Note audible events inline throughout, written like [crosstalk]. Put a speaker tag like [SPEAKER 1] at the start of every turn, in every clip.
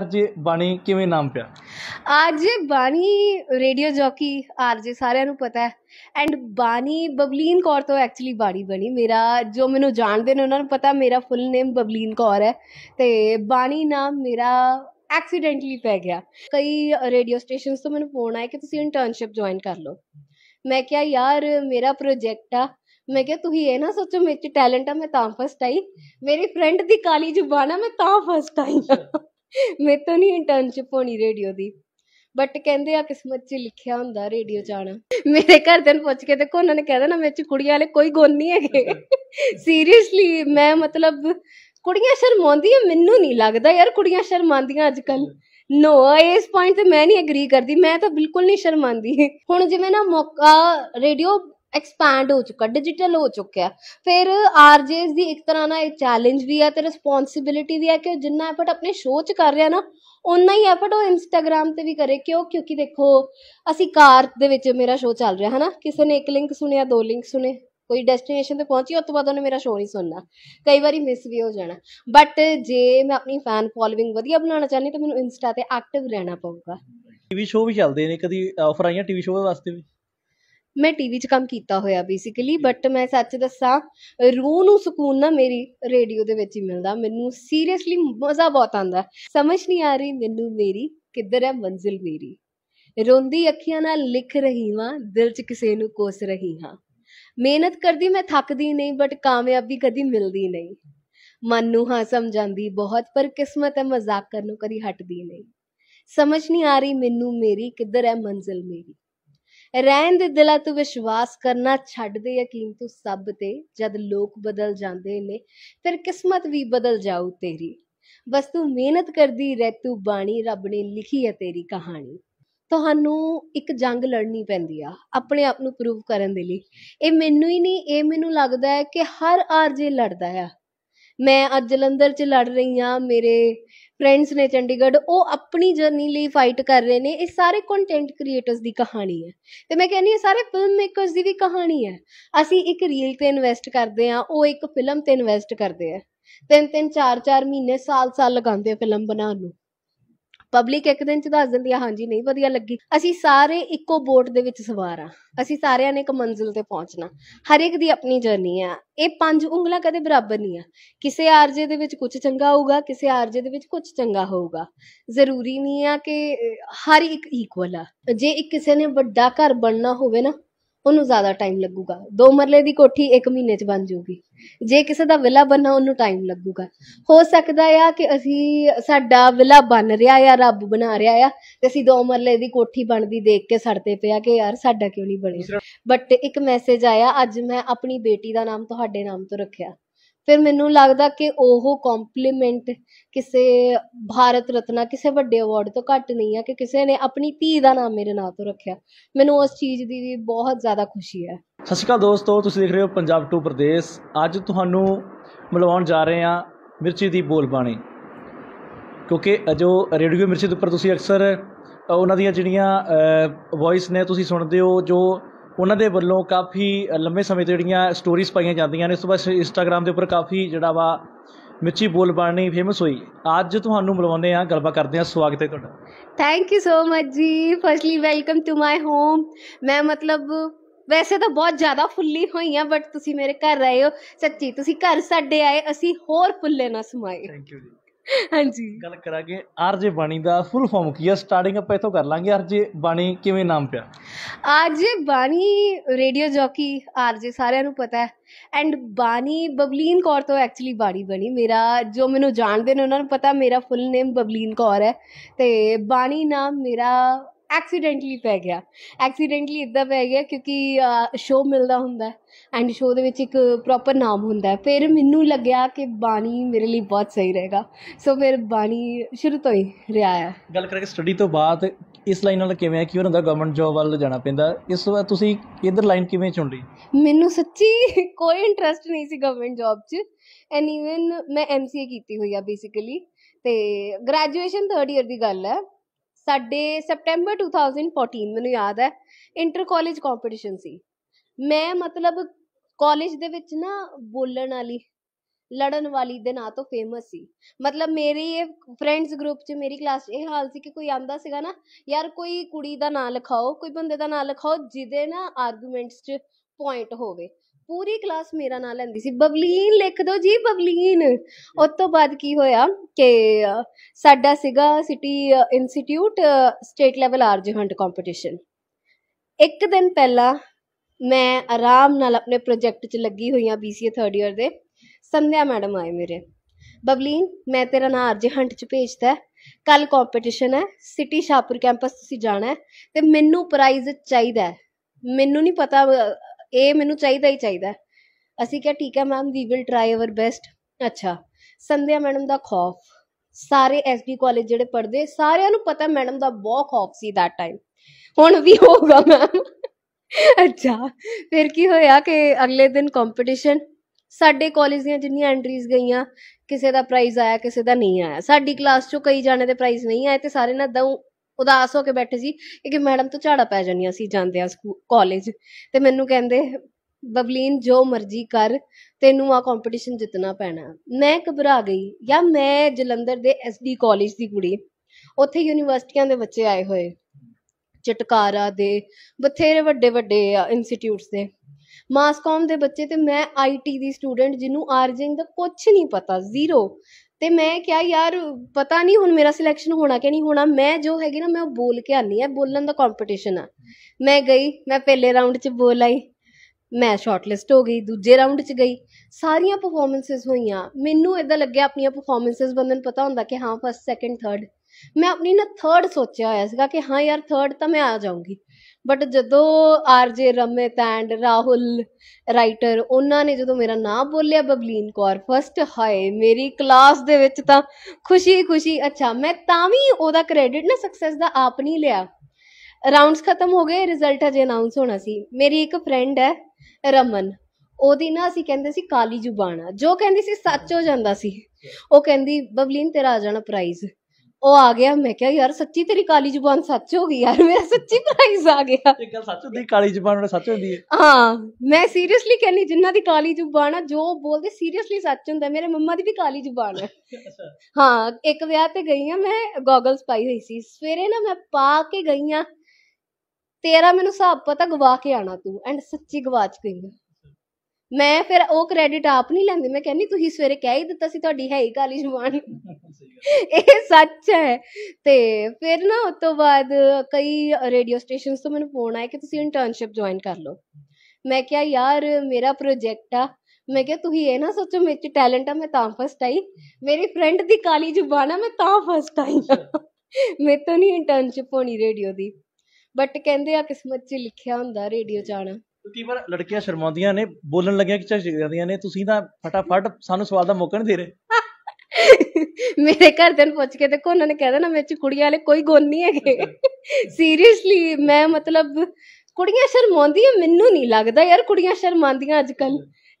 [SPEAKER 1] ਅਰਜੇ ਬਾਣੀ ਕਿਵੇਂ ਨਾਮ ਪਿਆ
[SPEAKER 2] ਅਰਜੇ ਬਾਣੀ ਰੇਡੀਓ ਜੋਕੀ ਅਰਜੇ ਸਾਰਿਆਂ ਨੂੰ ਪਤਾ ਹੈ ਐਂਡ ਬਾਣੀ ਬਬਲੀਨ ਕੌਰ ਤੋਂ ਐਕਚੁਅਲੀ ਬਾਣੀ ਬਣੀ ਮੇਰਾ ਜੋ ਮੈਨੂੰ ਜਾਣਦੇ ਨੇ ਉਹਨਾਂ ਨੂੰ ਪਤਾ ਮੇਰਾ ਫੁੱਲ ਨੇਮ ਬਬਲੀਨ ਕੌਰ ਹੈ ਤੇ ਬਾਣੀ ਨਾਮ ਮੇਰਾ ਐਕਸੀਡੈਂਟਲੀ ਪੈ ਗਿਆ ਕਈ ਰੇਡੀਓ ਸਟੇਸ਼ਨਸ ਤੋਂ ਮੈਨੂੰ ਫੋਨ ਆਇਆ ਕਿ ਤੁਸੀਂ ਇੰਟਰਨਸ਼ਿਪ ਜੁਆਇਨ ਕਰ ਲਓ ਮੈਂ ਕਿਹਾ ਯਾਰ ਮੇਰਾ ਪ੍ਰੋਜੈਕਟ ਆ ਮੈਂ ਕਿਹਾ ਤੁਸੀਂ ਇਹ ਨਾ ਸੋਚੋ ਮੇਰੇ ਚ ਟੈਲੈਂਟ ਆ ਮੈਂ ਤਾਂ ਫਸਟ ਆਈ ਮੇਰੀ ਫਰੈਂਡ ਦੀ ਕਾਲੀ ਜ਼ੁਬਾਨ ਆ ਮੈਂ ਤਾਂ ਫਸਟ ਆਈ ਮੈਂ ਤਾਂ ਨਹੀਂ ਇੰਟਰਨਸ਼ਿਪ ਹੋਣੀ ਰੇਡੀਓ ਦੀ ਬਟ ਕਹਿੰਦੇ ਆ ਕਿਸਮਤ 'ਚ ਲਿਖਿਆ ਹੁੰਦਾ ਰੇਡੀਓ ਜਾਣਾ ਮੇਰੇ ਘਰਦਿਆਂ ਨੂੰ ਪੁੱਛ ਕੇ ਦੇਖੋ ਉਹਨਾਂ ਨੇ ਕਹਿ ਦੇਣਾ ਮੇਰੇ 'ਚ ਕੁੜੀਆਂ ਵਾਲੇ ਕੋਈ ਗੁਣ ਨਹੀਂ ਹੈਗੇ ਸੀਰੀਅਸਲੀ [laughs] ਮੈਂ ਮਤਲਬ ਕੁੜੀਆਂ ਸ਼ਰਮਾਉਂਦੀਆਂ ਮੈਨੂੰ ਨਹੀਂ ਲੱਗਦਾ ਯਾਰ ਕੁੜੀਆਂ ਸ਼ਰਮਾਉਂਦੀਆਂ ਅੱਜ ਕੱਲ ਨੋ ਇਸ ਪੁਆਇੰਟ ਤੇ ਮੈਂ ਨਹੀਂ ਐਗਰੀ ਕਰਦੀ ਮੈਂ ਤਾਂ ਬਿਲਕੁਲ ਨਹੀਂ ਸ਼ਰਮਾਉਂਦੀ ਹੁਣ ਜਿਵੇਂ ਨਾ ਮੌਕਾ ਰੇਡੀਓ ਐਕਸਪੈਂਡ ਹੋ ਚੁੱਕਾ ਡਿਜੀਟਲ ਹੋ ਚੁੱਕਿਆ ਫਿਰ ਆਰਜੇਸ ਦੀ ਇੱਕ ਤਰ੍ਹਾਂ ਨਾਲ ਇਹ ਚੈਲੰਜ ਵੀ ਆ ਤੇ ਰਿਸਪੌਂਸਿਬਿਲਿਟੀ ਵੀ ਆ ਕਿ ਉਹ ਜਿੰਨਾ ਐਫਰਟ ਆਪਣੇ ਸ਼ੋਅ 'ਚ ਕਰ ਰਿਹਾ ਨਾ ਉਨਾ ਹੀ ਐਫਰਟ ਉਹ ਇੰਸਟਾਗ੍ਰam ਤੇ ਵੀ ਕਰੇ ਕਿਉਂ ਕਿਉਂਕਿ ਦੇਖੋ ਅਸੀਂ ਕਾਰ ਦੇ ਵਿੱਚ ਮੇਰਾ ਸ਼ੋਅ ਚੱਲ ਰਿਹਾ ਹੈ ਨਾ ਕਿਸੇ ਨੇ ਇੱਕ ਲਿੰਕ ਸੁਣਿਆ ਦੋ ਲਿੰਕ ਸੁਣੇ ਕੋਈ ਡੈਸਟੀਨੇਸ਼ਨ ਤੇ ਪਹੁੰਚੀ ਉਸ ਤੋਂ ਬਾਅਦ ਉਹਨੇ ਮੇਰਾ ਸ਼ੋਅ ਨਹੀਂ ਸੁਣਨਾ ਕਈ ਵਾਰੀ ਮਿਸ ਵੀ ਹੋ ਜਾਣਾ ਬਟ ਜੇ ਮੈਂ ਆਪਣੀ ਫੈਨ ਫੋਲੋਇੰਗ ਵਧੀਆ ਬਣਾਉਣਾ ਚਾਹਨੀ ਤਾਂ ਮੈਨੂੰ ਇੰਸਟਾ ਤੇ ਐਕਟਿਵ ਰਹਿਣਾ ਪਊਗਾ
[SPEAKER 1] ਟੀਵੀ ਸ਼ੋਅ ਵੀ ਚੱਲਦੇ ਨੇ ਕਦੀ ਆਫਰ ਆਈਆਂ ਟੀਵੀ ਸ਼ੋਅ ਵਾਸਤੇ ਵੀ
[SPEAKER 2] ਮੈਂ ਟੀਵੀ 'ਚ ਕੰਮ ਕੀਤਾ ਹੋਇਆ ਬੇਸਿਕਲੀ ਬਟ ਮੈਂ ਸੱਚ ਦੱਸਾਂ ਰੂਹ ਨੂੰ ਸਕੂਨ ਨਾ ਮੇਰੀ ਰੇਡੀਓ ਦੇ ਵਿੱਚ ਹੀ ਮਿਲਦਾ ਮੈਨੂੰ ਸੀਰੀਅਸਲੀ ਮਜ਼ਾ ਬਹੁਤ ਆਉਂਦਾ ਸਮਝ ਨਹੀਂ ਆ ਰਹੀ ਮੈਨੂੰ ਮੇਰੀ ਕਿੱਧਰ ਹੈ ਮੰਜ਼ਿਲ ਮੇਰੀ ਰੋਂਦੀ ਅੱਖੀਆਂ ਨਾਲ ਲਿਖ ਰਹੀ ਹਾਂ ਦਿਲ 'ਚ ਕਿਸੇ ਨੂੰ ਕੋਸ ਰਹੀ ਹਾਂ ਮਿਹਨਤ ਕਰਦੀ ਮੈਂ ਥੱਕਦੀ ਨਹੀਂ ਬਟ ਕਾਮਯਾਬੀ ਕਦੀ ਮਿਲਦੀ ਨਹੀਂ ਮਨ ਨੂੰ ਹਾਂ ਸਮਝਾਂਦੀ ਬਹੁਤ ਪਰ ਕਿਸਮਤ ਹੈ ਮਜ਼ਾਕ ਕਰਨ ਨੂੰ ਕਦੀ ਹਟਦੀ ਨਹੀਂ ਸਮਝ ਨਹੀਂ ਆ ਰਹੀ ਮੈਨੂੰ ਮੇਰੀ ਕਿੱਧਰ ਹੈ ਮੰਜ਼ਿਲ ਮੇਰੀ ਰਹਿਣ ਦੇ ਦਿਲਾਂ ਤੋਂ ਵਿਸ਼ਵਾਸ ਕਰਨਾ ਛੱਡ ਦੇ ਯਕੀਨ ਤੂੰ ਸਭ ਤੇ ਜਦ ਲੋਕ ਬਦਲ ਜਾਂਦੇ ਨੇ ਫਿਰ ਕਿਸਮਤ ਵੀ ਬਦਲ ਜਾਊ ਤੇਰੀ ਬਸ ਤੂੰ ਮਿਹਨਤ ਕਰਦੀ ਰਹਿ ਤੂੰ ਬਾਣੀ ਰੱਬ ਨੇ ਲਿਖੀ ਹੈ ਤੇਰੀ ਕਹਾਣੀ ਤੁਹਾਨੂੰ ਇੱਕ ਜੰਗ ਲੜਨੀ ਪੈਂਦੀ ਆ ਆਪਣੇ ਆਪ ਨੂੰ ਪ੍ਰੂਵ ਕਰਨ ਦੇ ਲਈ ਇਹ ਮੈਨੂੰ ਹੀ ਨਹੀਂ ਇਹ ਮੈਨੂੰ ਲੱਗਦਾ ਹੈ ਕਿ ਹਰ ਆਰਜੇ ਲੜਦਾ ਆ ਮੈਂ ਅੱਜ ਜਲੰਧਰ 'ਚ ਲੜ ਰਹੀ ਆ ਮੇਰੇ ਫਰੈਂਡਸ ਨੇ ਚੰਡੀਗੜ੍ਹ ਉਹ ਆਪਣੀ ਜਰਨੀ ਲਈ ਫਾਈਟ ਕਰ ਰਹੇ ਨੇ ਇਹ ਸਾਰੇ ਕੰਟੈਂਟ ਕ੍ਰੀਏਟਰਸ ਦੀ ਕਹਾਣੀ ਹੈ ਤੇ ਮੈਂ ਕਹਿੰਨੀ ਹਾਂ ਸਾਰੇ ਫਿਲਮ ਮੇਕਰਸ ਦੀ ਵੀ ਕਹਾਣੀ ਹੈ ਅਸੀਂ ਇੱਕ ਰੀਲ ਤੇ ਇਨਵੈਸਟ ਕਰਦੇ ਆ ਉਹ ਇੱਕ ਫਿਲਮ ਤੇ ਇਨਵੈਸਟ ਕਰਦੇ ਆ ਤਿੰਨ ਤਿੰਨ ਚਾਰ ਚਾਰ ਮਹੀਨੇ ਸਾਲ ਸਾਲ ਲਗਾਉਂਦੇ ਫਿਲਮ ਬਣਾਉਣ ਨੂੰ ਪਬਲਿਕ ਇੱਕ ਦਿਨ ਚ ਦੱਸ ਦਿੰਦੀ ਆ ਹਾਂਜੀ ਨਹੀਂ ਵਧੀਆ ਲੱਗੀ ਅਸੀਂ ਸਾਰੇ ਇੱਕੋ ਬੋਟ ਦੇ ਵਿੱਚ ਸਵਾਰ ਆ ਅਸੀਂ ਸਾਰਿਆਂ ਨੇ ਇੱਕ ਮੰਜ਼ਿਲ ਤੇ ਪਹੁੰਚਣਾ ਹਰ ਇੱਕ ਦੀ ਆਪਣੀ ਜਰਨੀ ਆ ਇਹ ਪੰਜ ਉਂਗਲਾਂ ਕਦੇ ਬਰਾਬਰ ਨਹੀਂ ਆ ਕਿਸੇ ਆਰਜੇ ਦੇ ਵਿੱਚ ਕੁਝ ਚੰਗਾ ਹੋਊਗਾ ਕਿਸੇ ਆਰਜੇ ਦੇ ਵਿੱਚ ਕੁਝ ਚੰਗਾ ਹੋਊਗਾ ਜ਼ਰੂਰੀ ਨਹੀਂ ਆ ਕਿ ਹਰ ਇੱਕ ਇਕੁਅਲ ਆ ਜੇ ਇੱਕ ਕਿਸੇ ਨੇ ਵੱਡਾ ਘਰ ਬਣਨਾ ਹੋਵੇ ਨਾ ਉਹਨੂੰ ਜ਼ਿਆਦਾ ਟਾਈਮ ਲੱਗੂਗਾ ਦੋ ਮਰਲੇ ਦੀ ਕੋਠੀ 1 ਮਹੀਨੇ 'ਚ ਬਣ ਜੂਗੀ ਜੇ ਕਿਸੇ ਦਾ ਵਿਲਾ ਬਣਾ ਉਹਨੂੰ ਟਾਈਮ ਲੱਗੂਗਾ ਹੋ ਸਕਦਾ ਆ ਕਿ ਅਸੀਂ ਸਾਡਾ ਵਿਲਾ ਬਣ ਰਿਹਾ ਆ ਰੱਬ ਬਣਾ ਰਿਹਾ ਆ ਤੇ ਅਸੀਂ ਦੋ ਮਰਲੇ ਦੀ ਕੋਠੀ ਬਣਦੀ ਦੇਖ ਕੇ ਸੜਦੇ ਪਿਆ ਕਿ ਯਾਰ ਸਾਡਾ ਕਿਉਂ ਨਹੀਂ ਬਣੇ ਬਟ ਇੱਕ ਮੈਸੇਜ ਆਇਆ ਅੱਜ ਮੈਂ ਆਪਣੀ ਬੇਟੀ ਦਾ ਨਾਮ ਤੁਹਾਡੇ ਨਾਮ ਤੋਂ ਰੱਖਿਆ ਫਿਰ ਮੈਨੂੰ ਲੱਗਦਾ ਕਿ ਉਹ ਕੰਪਲੀਮੈਂਟ ਕਿਸੇ ਭਾਰਤ ਰਤਨਾ ਕਿਸੇ ਵੱਡੇ ਅਵਾਰਡ ਤੋਂ ਘੱਟ ਨਹੀਂ ਆ ਕਿ ਕਿਸੇ ਨੇ ਆਪਣੀ ਧੀ ਦਾ ਨਾਮ ਮੇਰੇ ਨਾਂ ਤੋਂ ਰੱਖਿਆ ਮੈਨੂੰ ਉਸ ਚੀਜ਼ ਦੀ ਵੀ ਬਹੁਤ ਜ਼ਿਆਦਾ ਖੁਸ਼ੀ ਹੈ
[SPEAKER 1] ਸਤਿ ਸ਼੍ਰੀ ਅਕਾਲ ਦੋਸਤੋ ਤੁਸੀਂ ਦੇਖ ਰਹੇ ਹੋ ਪੰਜਾਬ ਟੂ ਪ੍ਰਦੇਸ਼ ਅੱਜ ਤੁਹਾਨੂੰ ਮਿਲਵਾਉਣ ਜਾ ਰਹੇ ਹਾਂ ਮਿਰਚੀ ਦੀ ਬੋਲ ਬਾਣੀ ਕਿਉਂਕਿ ਅਜੋ ਰੇਡੀਓ ਮਿਰਚੀ ਦੇ ਉੱਪਰ ਤੁਸੀਂ ਅਕਸਰ ਉਹਨਾਂ ਦੀਆਂ ਜਿਹੜੀਆਂ ਵੌਇਸ ਨੇ ਤੁਸੀਂ ਸੁਣਦੇ ਹੋ ਜੋ ਉਹਨਾਂ ਦੇ ਵੱਲੋਂ ਕਾਫੀ ਲੰਮੇ ਸਮੇਂ ਤੋਂ ਜਿਹੜੀਆਂ ਸਟੋਰੀਜ਼ ਪਾਈਆਂ ਜਾਂਦੀਆਂ ਨੇ ਉਸ ਤੋਂ ਬਾਅਦ ਇੰਸਟਾਗ੍ਰam ਦੇ ਉੱਪਰ ਕਾਫੀ ਜਿਹੜਾ ਵਾ ਮਿੱਚੀ ਬੋਲ ਬਾਣੀ ਫੇਮਸ ਹੋਈ ਅੱਜ ਤੁਹਾਨੂੰ ਬੁਲਾਉਂਦੇ ਆ ਗੱਲਬਾਤ ਕਰਦੇ ਆ ਸਵਾਗਤ ਹੈ ਤੁਹਾਡਾ
[SPEAKER 2] ਥੈਂਕ ਯੂ ਸੋ ਮਚ ਜੀ firstly welcome to my home ਮੈਂ ਮਤਲਬ ਵੈਸੇ ਤਾਂ ਬਹੁਤ ਜ਼ਿਆਦਾ ਫੁੱਲੀ ਹੋਈ ਆ ਬਟ ਤੁਸੀਂ ਮੇਰੇ ਘਰ ਆਏ ਹੋ ਸੱਚੀ ਤੁਸੀਂ ਘਰ ਸਾਡੇ ਆਏ ਅਸੀਂ ਹੋਰ ਫੁੱਲੇ ਨਾ ਸਮਾਏ ਥੈਂਕ ਯੂ ਜੀ ਹਾਂਜੀ
[SPEAKER 1] ਗੱਲ ਕਰਾਂਗੇ ਆਰਜੇ ਬਾਣੀ ਦਾ ਫੁੱਲ ਫਾਰਮ ਕੀ ਹੈ ਸਟਾਰਟਿੰਗ ਆਪਾਂ ਇਥੋਂ ਕਰ ਲਾਂਗੇ ਆਰਜੇ ਬਾਣੀ ਕਿਵੇਂ ਨਾਮ ਪਿਆ
[SPEAKER 2] ਆਰਜੇ ਬਾਣੀ ਰੇਡੀਓ ਆਰ ਆਰਜੇ ਸਾਰਿਆਂ ਨੂੰ ਪਤਾ ਹੈ ਐਂਡ ਬਾਣੀ ਬਬਲੀਨ ਕੌਰ ਤੋਂ ਐਕਚੁਅਲੀ ਬਾਣੀ ਬਣੀ ਮੇਰਾ ਜੋ ਮੈਨੂੰ ਜਾਣਦੇ ਨੇ ਉਹਨਾਂ ਨੂੰ ਪਤਾ ਮੇਰਾ ਫੁੱਲ ਨੇਮ ਬਬਲੀਨ ਕੌਰ ਹੈ ਤੇ ਬਾਣੀ ਨਾਮ ਮੇਰਾ ਐਕਸੀਡੈਂਟਲੀ ਪੈ ਗਿਆ ਐਕਸੀਡੈਂਟਲੀ ਇਦਾਂ ਪੈ ਗਿਆ ਕਿਉਂਕਿ ਸ਼ੋਅ ਮਿਲਦਾ ਹੁੰਦਾ ਐਂਡ ਸ਼ੋਅ ਦੇ ਵਿੱਚ ਇੱਕ ਪ੍ਰੋਪਰ ਨਾਮ ਹੁੰਦਾ ਫਿਰ ਮੈਨੂੰ ਲੱਗਿਆ ਕਿ ਬਾਣੀ ਮੇਰੇ ਲਈ ਬਹੁਤ ਸਹੀ ਰਹੇਗਾ ਸੋ ਫਿਰ ਬਾਣੀ ਸ਼ੁਰੂ ਤੋਂ ਹੀ ਰਿਹਾ ਹੈ
[SPEAKER 1] ਗੱਲ ਕਰਕੇ ਸਟੱਡੀ ਤੋਂ ਬਾਅਦ ਇਸ ਲਾਈਨ ਨਾਲ ਕਿਵੇਂ ਹੈ ਕਿਉਂ ਹੁੰਦਾ ਗਵਰਨਮੈਂਟ ਜੋਬ ਵੱਲ ਜਾਣਾ ਪੈਂਦਾ ਇਸ ਵਾਰ ਤੁਸੀਂ ਇਧਰ ਲਾਈਨ ਕਿਵੇਂ ਚੁਣ ਲਈ
[SPEAKER 2] ਮੈਨੂੰ ਸੱਚੀ ਕੋਈ ਇੰਟਰਸਟ ਨਹੀਂ ਸੀ ਗਵਰਨਮੈਂਟ ਜੋਬ 'ਚ ਐਂਡ ਇਵਨ ਮੈਂ ਐਮਸੀਏ ਕੀਤੀ ਹੋਈ ਆ ਬੇਸਿਕਲੀ ਤੇ ਗ੍ਰੈਜੂਏਸ਼ਨ 3rd ਇਅਰ ਦੀ ਗੱਲ ਹੈ ਸਾਡੇ ਸੈਪਟੈਂਬਰ 2014 ਮੈਨੂੰ ਯਾਦ ਹੈ ਇੰਟਰ ਕਾਲਜ ਕੰਪੀਟੀਸ਼ਨ ਸੀ ਮੈਂ ਮਤਲਬ ਕਾਲਜ ਦੇ ਵਿੱਚ ਨਾ ਬੋਲਣ ਵਾਲੀ ਲੜਨ ਵਾਲੀ ਦੇ ਨਾਂ ਤੋਂ ਫੇਮਸ ਸੀ ਮਤਲਬ ਮੇਰੀ ਇਹ ਫਰੈਂਡਸ ਗਰੁੱਪ 'ਚ ਮੇਰੀ ਕਲਾਸ ਇਹ ਹਾਲ ਸੀ ਕਿ ਕੋਈ ਆਂਦਾ ਸੀਗਾ ਨਾ ਯਾਰ ਕੋਈ ਕੁੜੀ ਦਾ ਨਾਂ ਲਿਖਾਓ ਕੋਈ ਬੰਦੇ ਦਾ ਨਾਂ ਲਿਖਾਓ ਜਿਹਦੇ ਨਾ ਆਰਗੂਮੈਂਟਸ 'ਚ ਪੁਆਇੰਟ ਹੋਵੇ ਪੂਰੀ ਕਲਾਸ ਮੇਰਾ ਨਾਮ ਲੈਂਦੀ ਸੀ ਬਬਲੀਨ ਲਿਖ ਦਿਓ ਜੀ ਬਬਲੀਨ ਉਸ ਤੋਂ ਬਾਅਦ ਕੀ ਹੋਇਆ ਕਿ ਸਾਡਾ ਸੀਗਾ city institute state level RJ hunt competition ਇੱਕ ਦਿਨ ਪਹਿਲਾਂ ਮੈਂ ਆਰਾਮ ਨਾਲ ਆਪਣੇ ਪ੍ਰੋਜੈਕਟ 'ਚ ਲੱਗੀ ਹੋਈ ਆ ਬੀਸੀਏ 3rd ਇਅਰ ਦੇ ਸੰਧਿਆ ਮੈਡਮ ਆਏ ਮੇਰੇ ਬਬਲੀਨ ਮੈਂ ਤੇਰਾ ਨਾਮ ਆਰਜੀ ਹੰਟ 'ਚ ਭੇਜਦਾ ਕੱਲ ਕੰਪੀਟੀਸ਼ਨ ਹੈ ਸਿਟੀ ਸ਼ਾਹਪੁਰ ਕੈਂਪਸ ਤੁਸੀਂ ਜਾਣਾ ਤੇ ਮੈਨੂੰ ਪ੍ਰਾਈਜ਼ ਚਾਹੀਦਾ ਮੈਨੂੰ ਨਹੀਂ ਪਤਾ ਇਹ ਮੈਨੂੰ ਚਾਹੀਦਾ ਹੀ ਚਾਹੀਦਾ ਅਸੀਂ ਕਿਹਾ ਠੀਕ ਹੈ ma'am we will try our best ਅੱਛਾ ਸੰਧਿਆ ਮੈਡਮ ਦਾ ਖੌਫ ਸਾਰੇ ਐਸਡੀ ਕਾਲਜ ਜਿਹੜੇ ਪੜਦੇ ਸਾਰਿਆਂ ਨੂੰ ਪਤਾ ਮੈਡਮ ਦਾ ਬਹੁਤ ਖੌਫ ਸੀ ਦੈਟ ਟਾਈਮ ਹੁਣ ਵੀ ਹੋਊਗਾ ਮੈਮ ਅੱਛਾ ਫਿਰ ਕੀ ਹੋਇਆ ਕਿ ਅਗਲੇ ਦਿਨ ਕੰਪੀਟੀਸ਼ਨ ਸਾਡੇ ਕਾਲਜ ਦੀਆਂ ਜਿੰਨੀਆਂ ਐਂਟਰੀਜ਼ ਗਈਆਂ ਕਿਸੇ ਦਾ ਪ੍ਰਾਈਜ਼ ਆਇਆ ਕਿਸੇ ਦਾ ਨਹੀਂ ਆਇਆ ਸਾਡੀ ਕਲਾਸ ਚੋਂ ਕਈ ਜਾਣੇ ਦੇ ਪ੍ਰਾਈਜ਼ ਨਹੀਂ ਆਏ ਤੇ ਸਾਰੇ ਨਾਲ ਦਉ ਉਦਾਸ ਹੋ ਕੇ ਬੈਠੇ ਸੀ ਕਿ ਮੈਡਮ ਤੋਂ ਝਾੜਾ ਪੈ ਜਾਣੀਆਂ ਸੀ ਜਾਂਦੇ ਆ ਕਾਲਜ ਤੇ ਮੈਨੂੰ ਕਹਿੰਦੇ ਬਬਲੀਨ ਜੋ ਮਰਜ਼ੀ ਕਰ ਤੈਨੂੰ ਆ ਕੰਪੀਟੀਸ਼ਨ ਜਿੱਤਣਾ ਪੈਣਾ ਮੈਂ ਘਬਰਾ ਗਈ ਯਾ ਮੈਂ ਜਲੰਧਰ ਦੇ ਐਸਡੀ ਕਾਲਜ ਦੀ ਕੁੜੀ ਉੱਥੇ ਯੂਨੀਵਰਸਿਟੀਆਂ ਦੇ ਬੱਚੇ ਆਏ ਹੋਏ ਚਟਕਾਰਾ ਦੇ ਬਥੇਰੇ ਵੱਡੇ ਵੱਡੇ ਇੰਸਟੀਚਿਊਟਸ ਦੇ ਮਾਸਕਮ ਦੇ ਬੱਚੇ ਤੇ ਮੈਂ ਆਈਟੀ ਦੀ ਸਟੂਡੈਂਟ ਜਿਹਨੂੰ ਆਰਜਿੰਗ ਦਾ ਕੁਝ ਨਹੀਂ ਪਤਾ ਜ਼ੀਰੋ ਤੇ ਮੈਂ ਕਿਹਾ ਯਾਰ ਪਤਾ ਨਹੀਂ ਹੁਣ ਮੇਰਾ ਸਿਲੈਕਸ਼ਨ ਹੋਣਾ ਕਿ ਨਹੀਂ ਹੋਣਾ ਮੈਂ ਜੋ ਹੈਗੀ ਨਾ ਮੈਂ ਉਹ ਬੋਲ ਕੇ ਆਨੀ ਆ ਬੋਲਣ ਦਾ ਕੰਪੀਟੀਸ਼ਨ ਆ ਮੈਂ ਗਈ ਮੈਂ ਪਹਿਲੇ ਰਾਉਂਡ 'ਚ ਬੋਲ ਆਈ ਮੈਂ ਸ਼ਾਰਟਲਿਸਟ ਹੋ ਗਈ ਦੂਜੇ ਰਾਉਂਡ 'ਚ ਗਈ ਸਾਰੀਆਂ ਪਰਫਾਰਮੈਂਸਸ ਹੋਈਆਂ ਮੈਨੂੰ ਇਦਾਂ ਲੱਗਿਆ ਆਪਣੀਆਂ ਪਰਫਾਰਮੈਂਸਸ ਬੰਦਨ ਪਤਾ ਹੁੰਦਾ ਕਿ ਹਾਂ ਫਸਟ ਸੈਕੰਡ ਥਰਡ ਮੈਂ ਆਪਣੀ ਨਾ ਥਰਡ ਸੋਚਿਆ ਹੋਇਆ ਸੀਗਾ ਕਿ ਹਾਂ ਯਾਰ ਥਰਡ ਤਾਂ ਮੈਂ ਆ ਜਾਊਂਗੀ ਬਟ ਜਦੋਂ RJ Ramit and Rahul writer ਉਹਨਾਂ ਨੇ ਜਦੋਂ ਮੇਰਾ ਨਾਮ ਬੋਲਿਆ ਬਬਲੀਨ ਕੌਰ ਫਸਟ ਹਾਈ ਮੇਰੀ ਕਲਾਸ ਦੇ ਵਿੱਚ ਤਾਂ ਖੁਸ਼ੀ ਖੁਸ਼ੀ ਅੱਛਾ ਮੈਂ ਤਾਂ ਵੀ ਉਹਦਾ ਕ੍ਰੈਡਿਟ ਨਾ ਸਕਸੈਸ ਦਾ ਆਪ ਨਹੀਂ ਲਿਆ ਰਾਉਂਡਸ ਖਤਮ ਹੋ ਗਏ ਰਿਜ਼ਲਟ ਅਜੇ ਅਨਾਉਂਸ ਹੋਣਾ ਸੀ ਮੇਰੀ ਇੱਕ ਫਰੈਂਡ ਹੈ ਰਮਨ ਉਹਦੀ ਨਾ ਅਸੀਂ ਕਹਿੰਦੇ ਸੀ ਕਾਲੀ ਜੁਬਾਨਾ ਜੋ ਕਹਿੰਦੀ ਸੀ ਸੱਚ ਹੋ ਜਾਂਦਾ ਸੀ ਉਹ ਕਹਿੰਦੀ ਬਬਲੀਨ ਤੇਰਾ ਆ ਜਾਣਾ ਪ੍ਰਾਈਜ਼ ਉਹ ਆ ਗਿਆ ਮੈਂ ਕਿਹਾ ਯਾਰ ਸੱਚੀ ਤੇਰੀ ਕਾਲੀ ਜ਼ੁਬਾਨ ਸੱਚ ਹੋ ਗਈ ਯਾਰ ਮੇਰਾ
[SPEAKER 1] ਸੱਚੀ ਪ੍ਰਾਈਜ਼ ਆ ਗਿਆ ਇਹ ਗੱਲ ਸੱਚ ਹੁੰਦੀ ਕਾਲੀ ਜ਼ੁਬਾਨ ਵਾਲਾ ਸੱਚ ਹੁੰਦੀ ਹੈ
[SPEAKER 2] ਹਾਂ ਮੈਂ ਸੀਰੀਅਸਲੀ ਕਹਿੰਨੀ ਜਿਨ੍ਹਾਂ ਦੀ ਕਾਲੀ ਜ਼ੁਬਾਨ ਆ ਜੋ ਬੋਲਦੇ ਸੀਰੀਅਸਲੀ ਸੱਚ ਹੁੰਦਾ ਮੇਰੇ ਮੰਮਾ ਦੀ ਵੀ ਕਾਲੀ ਜ਼ੁਬਾਨ ਹੈ ਹਾਂ ਇੱਕ ਵਿਆਹ ਤੇ ਗਈ ਆ ਮੈਂ ਗੋਗਲਸ ਪਾਈ ਹੋਈ ਸੀ ਸਵੇਰੇ ਨਾ ਮੈਂ ਪਾ ਕੇ ਗਈ ਆ ਤੇਰਾ ਮੈਨੂੰ ਹਿਸਾਬ ਪਤਾ ਗਵਾ ਕੇ ਆਣਾ ਤੂੰ ਐਂਡ ਸੱਚੀ ਗਵਾਚ ਗਈ ਆ ਮੈਂ ਫਿਰ ਉਹ ਕ੍ਰੈਡਿਟ ਆਪ ਨਹੀਂ ਲੈਂਦੀ ਮੈਂ ਕਹਿੰਨੀ ਤੁਸੀਂ ਸਵੇਰੇ ਕਹਿ ਹੀ ਦਿੱਤਾ ਸੀ ਤੁਹਾਡੀ ਹੈ ਹੀ ਕਾਲੀ ਜ਼ੁਬਾਨ ਇਹ ਸੱਚ ਹੈ ਤੇ ਫਿਰ ਨਾ ਉਸ ਤੋਂ ਬਾਅਦ ਕਈ ਰੇਡੀਓ ਸਟੇਸ਼ਨਸ ਤੋਂ ਮੈਨੂੰ ਫੋਨ ਆਇਆ ਕਿ ਤੁਸੀਂ ਇੰਟਰਨਸ਼ਿਪ ਜੁਆਇਨ ਕਰ ਲਓ ਮੈਂ ਕਿਹਾ ਯਾਰ ਮੇਰਾ ਪ੍ਰੋਜੈਕਟ ਆ ਮੈਂ ਕਿਹਾ ਤੁਸੀਂ ਇਹ ਨਾ ਸੋਚੋ ਮੇਰੇ ਚ ਟੈਲੈਂਟ ਆ ਮੈਂ ਤਾਂ ਫਸਟ ਆਈ ਮੇਰੀ ਫਰੈਂਡ ਦੀ ਕਾਲੀ ਜ਼ੁਬਾਨ ਆ ਮੈਂ ਤਾਂ ਫਸਟ ਆਈ ਮੈਂ ਤਾਂ ਨਹੀਂ ਇੰਟਰਨਸ਼ਿਪ ਹੋਣੀ ਰੇਡੀਓ ਦੀ ਬਟ ਕਹਿੰਦੇ ਆ ਕਿਸਮਤ 'ਚ ਲਿਖਿਆ ਹੁੰਦਾ ਰੇਡੀਓ ਜਾਣਾ
[SPEAKER 1] ਕਈ ਵਾਰ ਲੜਕੀਆਂ ਸ਼ਰਮਾਉਂਦੀਆਂ ਨੇ ਬੋਲਣ ਲੱਗਿਆਂ ਕਿ ਝਿਜਕ ਜਾਂਦੀਆਂ ਨੇ ਤੁਸੀਂ ਤਾਂ ਫਟਾਫਟ ਸਾਨੂੰ ਸਵਾਲ ਦਾ ਮੌਕਾ ਨਹੀਂ ਦੇ ਰਹੇ
[SPEAKER 2] [laughs] ਮੇਰੇ ਘਰ ਦੇਨ ਪੁੱਛ ਕੇ ਤੇ ਉਹਨਾਂ ਨੇ ਕਹਿ ਦੇਣਾ ਵਿੱਚ ਕੁੜੀਆਂ ਵਾਲੇ ਕੋਈ ਗੁਣ ਨਹੀਂ ਹੈਗੇ ਸੀਰੀਅਸਲੀ ਮੈਂ ਮਤਲਬ ਕੁੜੀਆਂ ਸ਼ਰਮਾਉਂਦੀਆਂ ਮੈਨੂੰ ਨਹੀਂ ਲੱਗਦਾ ਯਾਰ ਕੁੜੀਆਂ ਸ਼ਰਮਾਉਂਦੀਆਂ ਅੱਜ